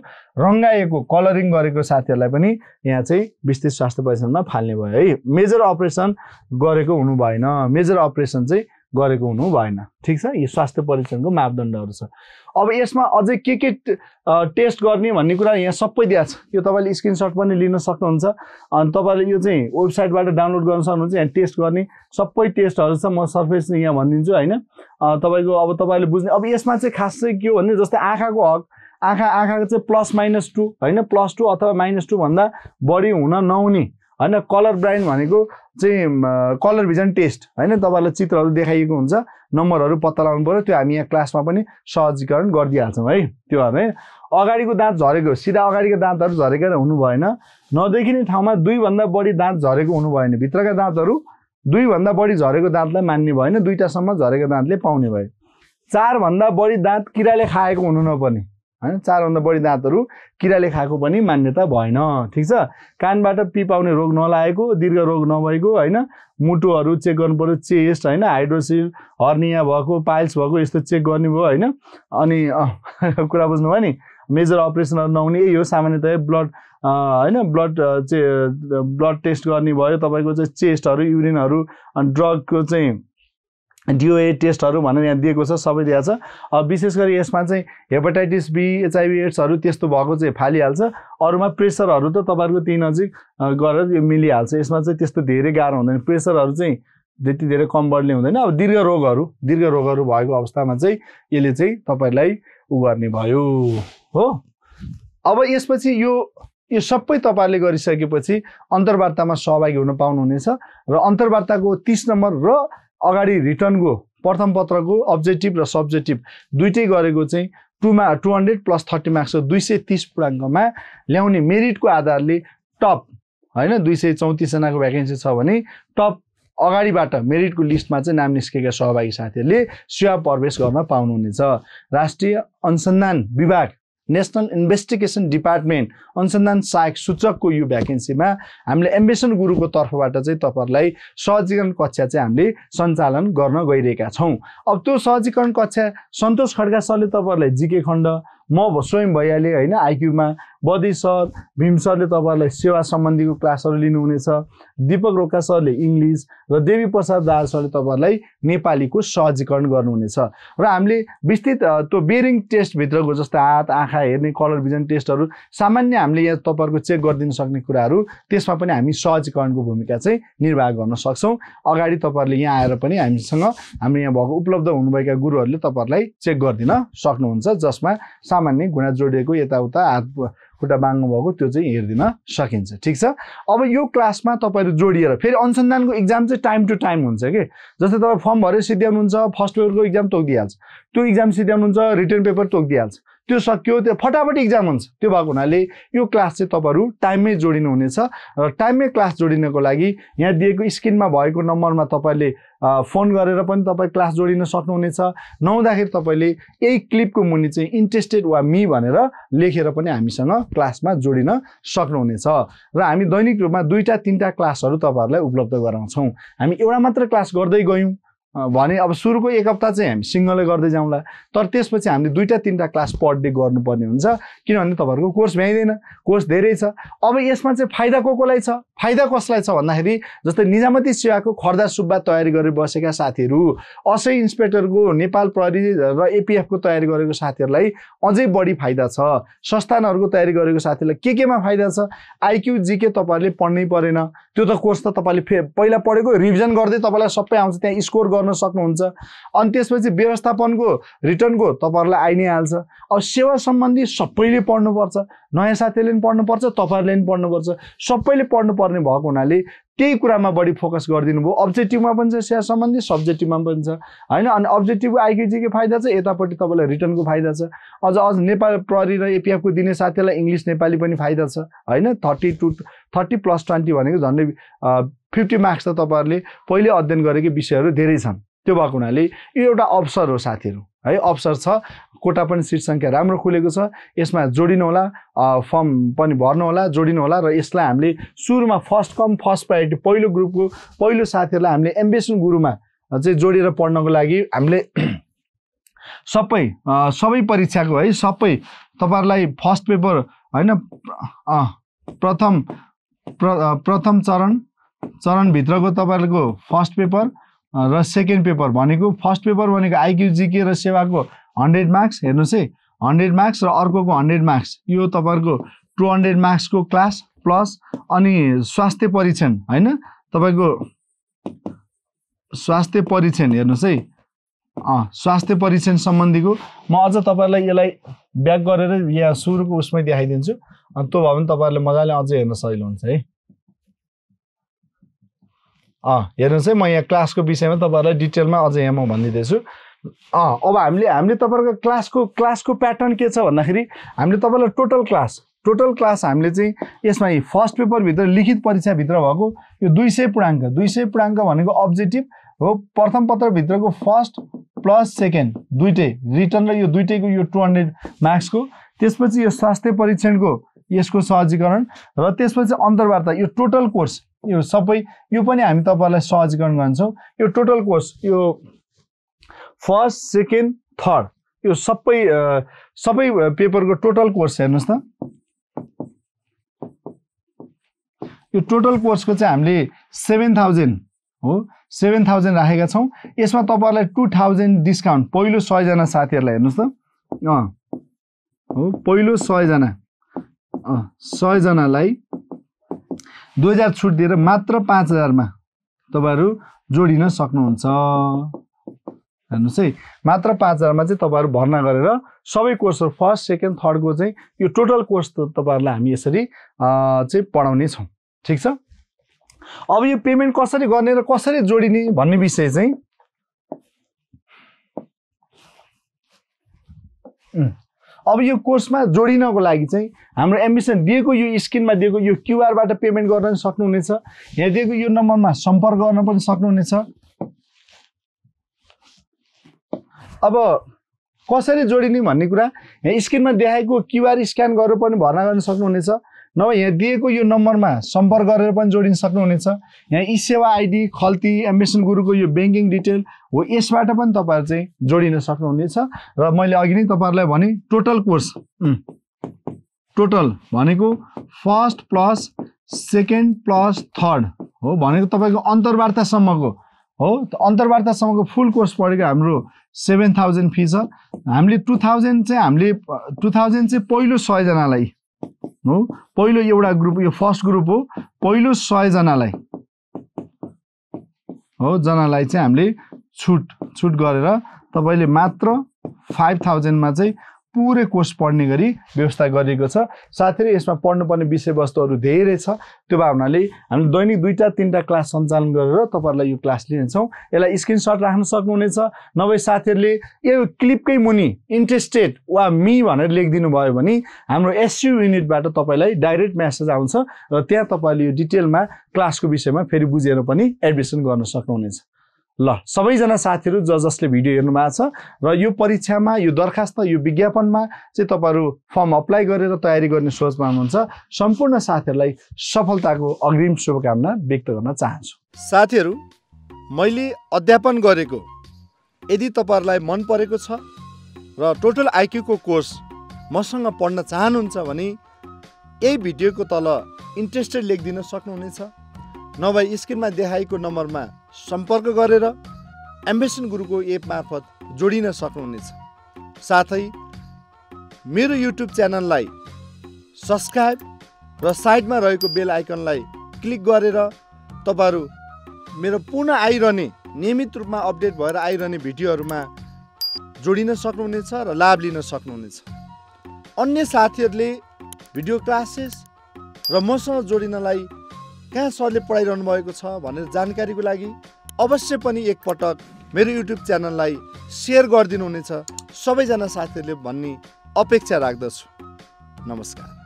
रङ्गाएको कलरिङ गरेको साथीहरूलाई पनि यहाँ चाहिँ विस्तृत स्वास्थ्य परिसरमा फाल्ने भयो है मेजर अपरेसन गरेको हुनु भएन मेजर अपरेसन चाहिँ गरेको हुनु भएन ठिक छ यो स्वास्थ्य परीक्षणको मापदण्डहरू छ अब यसमा अझै के के टेस्ट गर्ने भन्ने कुरा यहाँ सबै दिएको छ यो तपाईँले स्क्रिनसट पनि लिन सक्नुहुन्छ अनि तपाईँले यो चाहिँ वेबसाइटबाट डाउनलोड गर्न सक्नुहुन्छ यहाँ टेस्ट गर्ने सबै टेस्टहरू छ म सर्फेस यहाँ भनिदिन्छु होइन तपाईँको अब तपाईँले बुझ्ने अब यसमा चाहिँ खास चाहिँ के हो भने जस्तै आँखाको हक आँखा आँखाको चाहिँ प्लस माइनस टू होइन प्लस टू अथवा माइनस टूभन्दा बढी हुन नहुने होइन कलर ब्राइन्ड भनेको चाहिँ कलर भिजन टेस्ट होइन तपाईँहरूलाई चित्रहरू देखाइएको हुन्छ नम्बरहरू पत्ता लगाउनु पऱ्यो त्यो हामी यहाँ क्लासमा पनि सहजीकरण गरिदिइहाल्छौँ है त्यो होइन अगाडिको दाँत झरेको सिधा अगाडिको दाँतहरू झरेको हुनु भएन नदेखिने ठाउँमा दुईभन्दा बढी दाँत झरेको हुनु भएन भित्रका दाँतहरू दुईभन्दा बढी झरेको दाँतलाई मान्ने भएन दुईवटासम्म झरेको दाँतले पाउने भयो चारभन्दा बढी दाँत किराले खाएको हुनु नपर्ने होइन चारभन्दा बढी दाँतहरू किराले खाएको पनि मान्यता भएन ठिक छ कानबाट पिपाउने रोग नलागेको दीर्घ रोग नभएको होइन मुटुहरू चेक गर्नु पऱ्यो चेस्ट होइन हाइड्रोसिल हर्निया भएको पाइल्स भएको यस्तो चेक गर्ने भयो होइन अनि कुरा बुझ्नुभयो नि मेजर अपरेसनहरू नहुने यही हो सामान्यतया ब्लड होइन ब्लड चे ब्लड टेस्ट गर्ने भयो तपाईँको चाहिँ चेस्टहरू युरिनहरू अनि ड्रगको चाहिँ डिओए टेस्टहरू भनेर यहाँ दिएको छ सबै दिएको छ अब विशेष गरी यसमा चाहिँ हेपाटाइटिस बी एचआइभी एड्सहरू त्यस्तो भएको चाहिँ फालिहाल्छ अरूमा प्रेसरहरू त तपाईँहरूको त्यही नजिक गरेर यो मिलिहाल्छ यसमा चाहिँ त्यस्तो धेरै गाह्रो हुँदैन प्रेसरहरू चाहिँ त्यति धेरै कम बढ्ने हुँदैन अब दीर्घ रोगहरू दीर्घ रोगहरू भएको अवस्थामा चाहिँ यसले चाहिँ तपाईँलाई उ गर्ने भयो हो अब यसपछि यो यो सबै तपाईँहरूले गरिसकेपछि अन्तर्वार्तामा सहभागी हुन पाउनुहुनेछ र अन्तर्वार्ताको तिस नम्बर र अगाडि रिटर्नको प्रथम पत्रको अब्जेक्टिभ र सब्जेक्टिभ दुइटै गरेको चाहिँ टुमा two hundred plus thirty marks दुई सय तिस पूर्णाङ्कमा ल्याउने मेरिटको आधारले टप होइन दुई सय चौतिसजनाको भ्याकेन्सी छ भने टप अगाडिबाट मेरिटको लिस्टमा चाहिँ नाम निस्केका सहभागी साथीहरूले सेवा प्रवेश गर्न पाउनुहुनेछ राष्ट्रिय अनुसन्धान विभाग नेसनल इन्भेस्टिगेसन डिपार्टमेन्ट अनुसन्धान सहायक सूचकको यो भ्याकेन्सीमा हामीले एम्बेसन गुरुको तर्फबाट चाहिँ तपाईँहरूलाई सहजीकरण कक्षा चाहिँ हामीले सञ्चालन गर्न गइरहेका छौँ अब त्यो सहजीकरण कक्षा सन्तोष खड्का सरले तपाईँहरूलाई जिके खण्ड म स्वयं भइहालेँ होइन आइक्युमा बदी सर भीम सरले तपाईँहरूलाई सेवा सम्बन्धीको क्लासहरू लिनुहुनेछ दिपक रोका सरले इङ्ग्लिस र देवी प्रसाद दाहाल सरले तपाईँहरूलाई नेपालीको सहजीकरण गर्नुहुनेछ र हामीले विस्तृत त्यो बेरिङ टेस्टभित्रको जस्तो हात आँखा हेर्ने कलर भिजन टेस्टहरू सामान्य हामीले यहाँ तपाईँहरूको चेक गरिदिन सक्ने कुराहरू त्यसमा पनि हामी सहजीकरणको भूमिका चाहिँ निर्वाह गर्न सक्छौँ अगाडि तपाईँहरूले यहाँ आएर पनि हामीसँग हाम्रो यहाँ भएको उपलब्ध हुनुभएका गुरुहरूले तपाईँहरूलाई चेक गरिदिन सक्नुहुन्छ जसमा सामान्य घुँडा जोडिएको यताउता हात खुट्टा बाङ्गो भएको त्यो चाहिँ हेरिदिन सकिन्छ ठिक छ अब यो क्लासमा तपाईँहरू जोडिएर फेरि अनुसन्धानको इक्जाम चाहिँ टाइम टु टाइम हुन्छ कि जस्तै तपाईँ फर्म भरेर सिद्ध्याउनुहुन्छ फर्स्ट पेपरको इक्जाम तोकिदिइहाल्छ त्यो इक्जाम सिद्ध्याउनुहुन्छ रिटर्न पेपर तोकिदिइहाल्छ त्यो सक्यो त्यो फटाफट इक्जाम हुन्छ त्यो भएको हुनाले यो क्लास चाहिँ तपाईँहरू टाइममै जोडिनु हुनेछ र टाइममै क्लास जोडिनको लागि यहाँ दिएको स्क्रिनमा भएको नम्बरमा तपाईँले फोन गरेर पनि तपाईँ क्लास जोडिन सक्नुहुनेछ नहुँदाखेरि तपाईँले यही क्लिपको मुनि चाहिँ इन्ट्रेस्टेड वा मी भनेर लेखेर पनि हामीसँग क्लासमा जोडिन सक्नुहुनेछ र हामी दैनिक रूपमा दुईवटा तिनवटा क्लासहरू तपाईँहरूलाई उपलब्ध गराउँछौँ हामी एउटा मात्र क्लास गर्दै गयौँ भने अब सुरुको एक हप्ता चाहिँ हामी सिङ्गलै गर्दै जाउँला तर त्यसपछि हामीले दुईवटा तिनवटा क्लास पर डे गर्नुपर्ने हुन्छ किनभने तपाईँहरूको कोर्स भ्याइँदैन कोर्स धेरै छ अब यसमा चाहिँ फाइदा को कोलाई छ फाइदा कसलाई छ भन्दाखेरि जस्तै निजामती सेवाको खर्दा सुब्बा तयारी गरेर बसेका साथीहरू असै इन्सपेक्टरको नेपाल प्रहरी र एपिएफको तयारी गरेको साथीहरूलाई अझै बढी फाइदा छ संस्थानहरूको तयारी गरेको साथीहरूलाई के केमा फाइदा छ आइक्यु जिके तपाईँहरूले पढ्नै परेन त्यो त कोर्स त तपाईँले फे पहिला पढेको रिभिजन गर्दै तपाईँलाई सबै आउँछ त्यहाँ स्कोर गर्न सक्नुहुन्छ अनि त्यसपछि व्यवस्थापनको रिटर्नको तपाईँहरूलाई आइ नै हाल्छ अब सेवा सम्बन्धी सबैले पढ्नुपर्छ नयाँ साथीले पनि पढ्नुपर्छ तपाईँहरूले पनि पढ्नुपर्छ सबैले पढ्नुपर्ने भएको हुनाले त्यही कुरामा बढी फोकस गरिदिनु भयो अब्जेक्टिभमा पनि छ सेवा सम्बन्धी सब्जेक्टिभमा पनि छ होइन अनि अब्जेक्टिभको आइकेजीको फाइदा छ यतापट्टि तपाईँलाई रिटर्नको फाइदा छ अझ अझ नेपाल प्रहरी र एपिएफको दिने साथीलाई इङ्ग्लिस नेपाली पनि फाइदा छ होइन thirty two thirty plus twenty भनेको झन्डै फिफ्टी मार्क्स त तपाईँहरूले पहिले अध्ययन गरेको विषयहरू धेरै छन् त्यो भएको हुनाले यो एउटा अवसर हो साथीहरू है अवसर छ कोटा पनि सिट सङ्ख्या राम्रो खुलेको छ यसमा जोडिनु होला फर्म पनि भर्नुहोला जोडिनुहोला र यसलाई हामीले सुरुमा फर्स्ट कम फर्स्ट प्रायोरिटी पहिलो ग्रुपको पहिलो साथीहरूलाई हामीले एम्बेसन गुरुमा चाहिँ जोडेर पढ्नको लागि हामीले सबै सबै परीक्षाको है सबै तपाईँहरूलाई फर्स्ट पेपर होइन प्रथम प्र प्रथम चरण चरणभित्रको तपाईँहरूको फर्स्ट पेपर र सेकेन्ड पेपर भनेको फर्स्ट पेपर भनेको आइक्यु जिके र सेवाको हन्ड्रेड मार्क्स हेर्नुहोस् है हन्ड्रेड मार्क्स र अर्कोको हन्ड्रेड मार्क्स यो तपाईँहरूको टु हन्ड्रेड मार्क्सको क्लास प्लस अनि स्वास्थ्य परीक्षण होइन तपाईँको स्वास्थ्य परीक्षण हेर्नुहोस् है स्वास्थ्य परीक्षण सम्बन्धीको म अझ तपाईँहरूलाई यसलाई ब्याक गरेर यहाँ सुरुको उसमै देखाइदिन्छु अनि त्यो भए पनि तपाईँहरूले मजाले अझै हेर्न सजिलो हुन्छ है अँ हेर्नुहोस् है म यहाँ क्लासको विषयमा तपाईँहरूलाई डिटेलमा अझ यहाँ म भनिदिँदैछु अँ अब हामीले हामीले तपाईँहरूको क्लासको क्लासको प्याटर्न के छ भन्दाखेरि हामीले तपाईँलाई टोटल क्लास टोटल क्लास हामीले चाहिँ यसमा फर्स्ट पेपरभित्र लिखित परीक्षाभित्र भएको यो दुई सय पूर्णाङ्क दुई सय पूर्णाङ्क भनेको अब्जेक्टिभ हो प्रथम पत्रभित्रको फर्स्ट प्लस सेकेन्ड दुइटै रिटर्न र यो दुइटैको यो टु हन्ड्रेड मार्क्सको त्यसपछि यो स्वास्थ्य परीक्षणको यसको सहजीकरण र त्यसपछि अन्तर्वार्ता यो टोटल कोर्स यो सबै यो पनि हामी तपाईँहरूलाई सहजीकरण गर्छौँ यो टोटल कोर्स यो फर्स्ट सेकेन्ड थर्ड यो सबै सबै पेपरको टोटल कोर्स हेर्नुहोस् त यो टोटल कोर्सको चाहिँ हामीले सेभेन थाउजन्ड हो सेभेन थाउजन्ड राखेका छौँ यसमा तपाईँहरूलाई टु थाउजन्ड डिस्काउन्ट पहिलो सयजना साथीहरूलाई हेर्नुहोस् त अँ हो पहिलो सयजना सयजनालाई दुई हजार छुट दिएर मात्र पाँच हजारमा तपाईँहरू जोडिन सक्नुहुन्छ हेर्नुहोस् है मात्र पाँच हजारमा चाहिँ तपाईँहरू भर्ना गरेर सबै कोर्सहरू फर्स्ट सेकेन्ड थर्डको चाहिँ यो टोटल कोर्स त तपाईँहरूलाई हामी यसरी चाहिँ पढाउने छौँ ठिक छ अब यो पेमेन्ट कसरी गर्ने र कसरी जोडिने भन्ने विषय चाहिँ अब यो कोर्समा जोडिनको लागि चाहिँ हाम्रो एम्बिसन दिएको यो स्क्रिनमा दिएको यो क्युआरबाट पेमेन्ट गर्न पनि सक्नुहुनेछ यहाँ दिएको यो नम्बरमा सम्पर्क गर्न पनि सक्नुहुनेछ अब कसरी जोडिने भन्ने कुरा यहाँ स्क्रिनमा देखाएको क्युआर स्क्यान गरेर पनि भर्ना गर्न सक्नुहुनेछ नभए यहाँ दिएको यो नम्बरमा सम्पर्क गरेर पनि जोडिन सक्नुहुनेछ यहाँ ई सेवा आइडी खल्ती एम्बेसन गुरुको यो ब्याङ्किङ डिटेल हो यसबाट पनि तपाईँहरू चाहिँ जोडिन सक्नुहुनेछ र मैले अघि नै तपाईँहरूलाई भने टोटल कोर्स टोटल भनेको first plus second plus third हो भनेको तपाईँको अन्तर्वार्तासम्मको हो अन्तर्वार्तासम्मको फुल कोर्स पढेको हाम्रो सेभेन थाउजन्ड फी छ हामीले टु थाउजन्ड चाहिँ हामीले टु थाउजन्ड चाहिँ पहिलो सयजनालाई हो पहिलो एउटा ग्रुप यो फर्स्ट ग्रुप हो पहिलो सयजनालाई हो जनालाई चाहिँ हामीले छुट छुट गरेर तपाईँले मात्र फाइभ थाउजन्डमा चाहिँ पुरै कोर्स पढ्ने गरी व्यवस्था गरिएको छ साथै यसमा पढ्नुपर्ने विषयवस्तुहरू धेरै छ त्यो भावनाले हामी दैनिक दुईवटा तिनवटा क्लास सञ्चालन गरेर तपाईँहरूलाई यो क्लास लिनेछौँ यसलाई स्क्रिनसट राख्न सक्नुहुनेछ नभए साथीहरूले यो क्लिपकै मुनि इन्ट्रेस्टेड वा मी भनेर लेखिदिनु भयो भने हाम्रो एसयु युनिटबाट तपाईँलाई डाइरेक्ट म्यासेज आउँछ र त्यहाँ तपाईँले यो डिटेलमा क्लासको विषयमा फेरि बुझेर पनि एडमिसन गर्न सक्नुहुनेछ ल सबैजना साथीहरू ज जसले भिडियो हेर्नु भएको छ र यो परीक्षामा यो दरखास्त यो विज्ञापनमा चाहिँ तपाईँहरू फर्म अप्लाई गरेर तयारी गर्ने सोचमा हुनुहुन्छ सम्पूर्ण साथीहरूलाई सफलताको अग्रिम शुभकामना व्यक्त गर्न चाहन्छु साथीहरू मैले अध्यापन गरेको यदि तपाईँहरूलाई मन परेको छ र टोटल आइक्यूको कोर्स मसँग पढ्न चाहनुहुन्छ भने यही भिडियोको तल इन्ट्रेस्टेड लेखिदिन सक्नुहुनेछ नभए स्क्रिनमा देखाएको नम्बरमा सम्पर्क गरेर एम्बेसन गुरुको एप मार्फत जोडिन सक्नुहुनेछ साथै मेरो युट्युब च्यानललाई सब्सक्राइब र साइडमा रहेको बेल आइकनलाई क्लिक गरेर तपाईँहरू मेरो पुनः आइरहने नियमित रूपमा अपडेट भएर आइरहने भिडियोहरूमा जोडिन सक्नुहुनेछ र लाभ लिन सक्नुहुनेछ अन्य साथीहरूले भिडियो क्लासेस र मसँग जोडिनलाई कहाँ सरले पढाइरहनु भएको छ भनेर जानकारीको लागि अवश्य पनि एकपटक मेरो युट्युब च्यानललाई सेयर गरिदिनुहुनेछ सबैजना साथीहरूले भन्ने अपेक्षा राख्दछु नमस्कार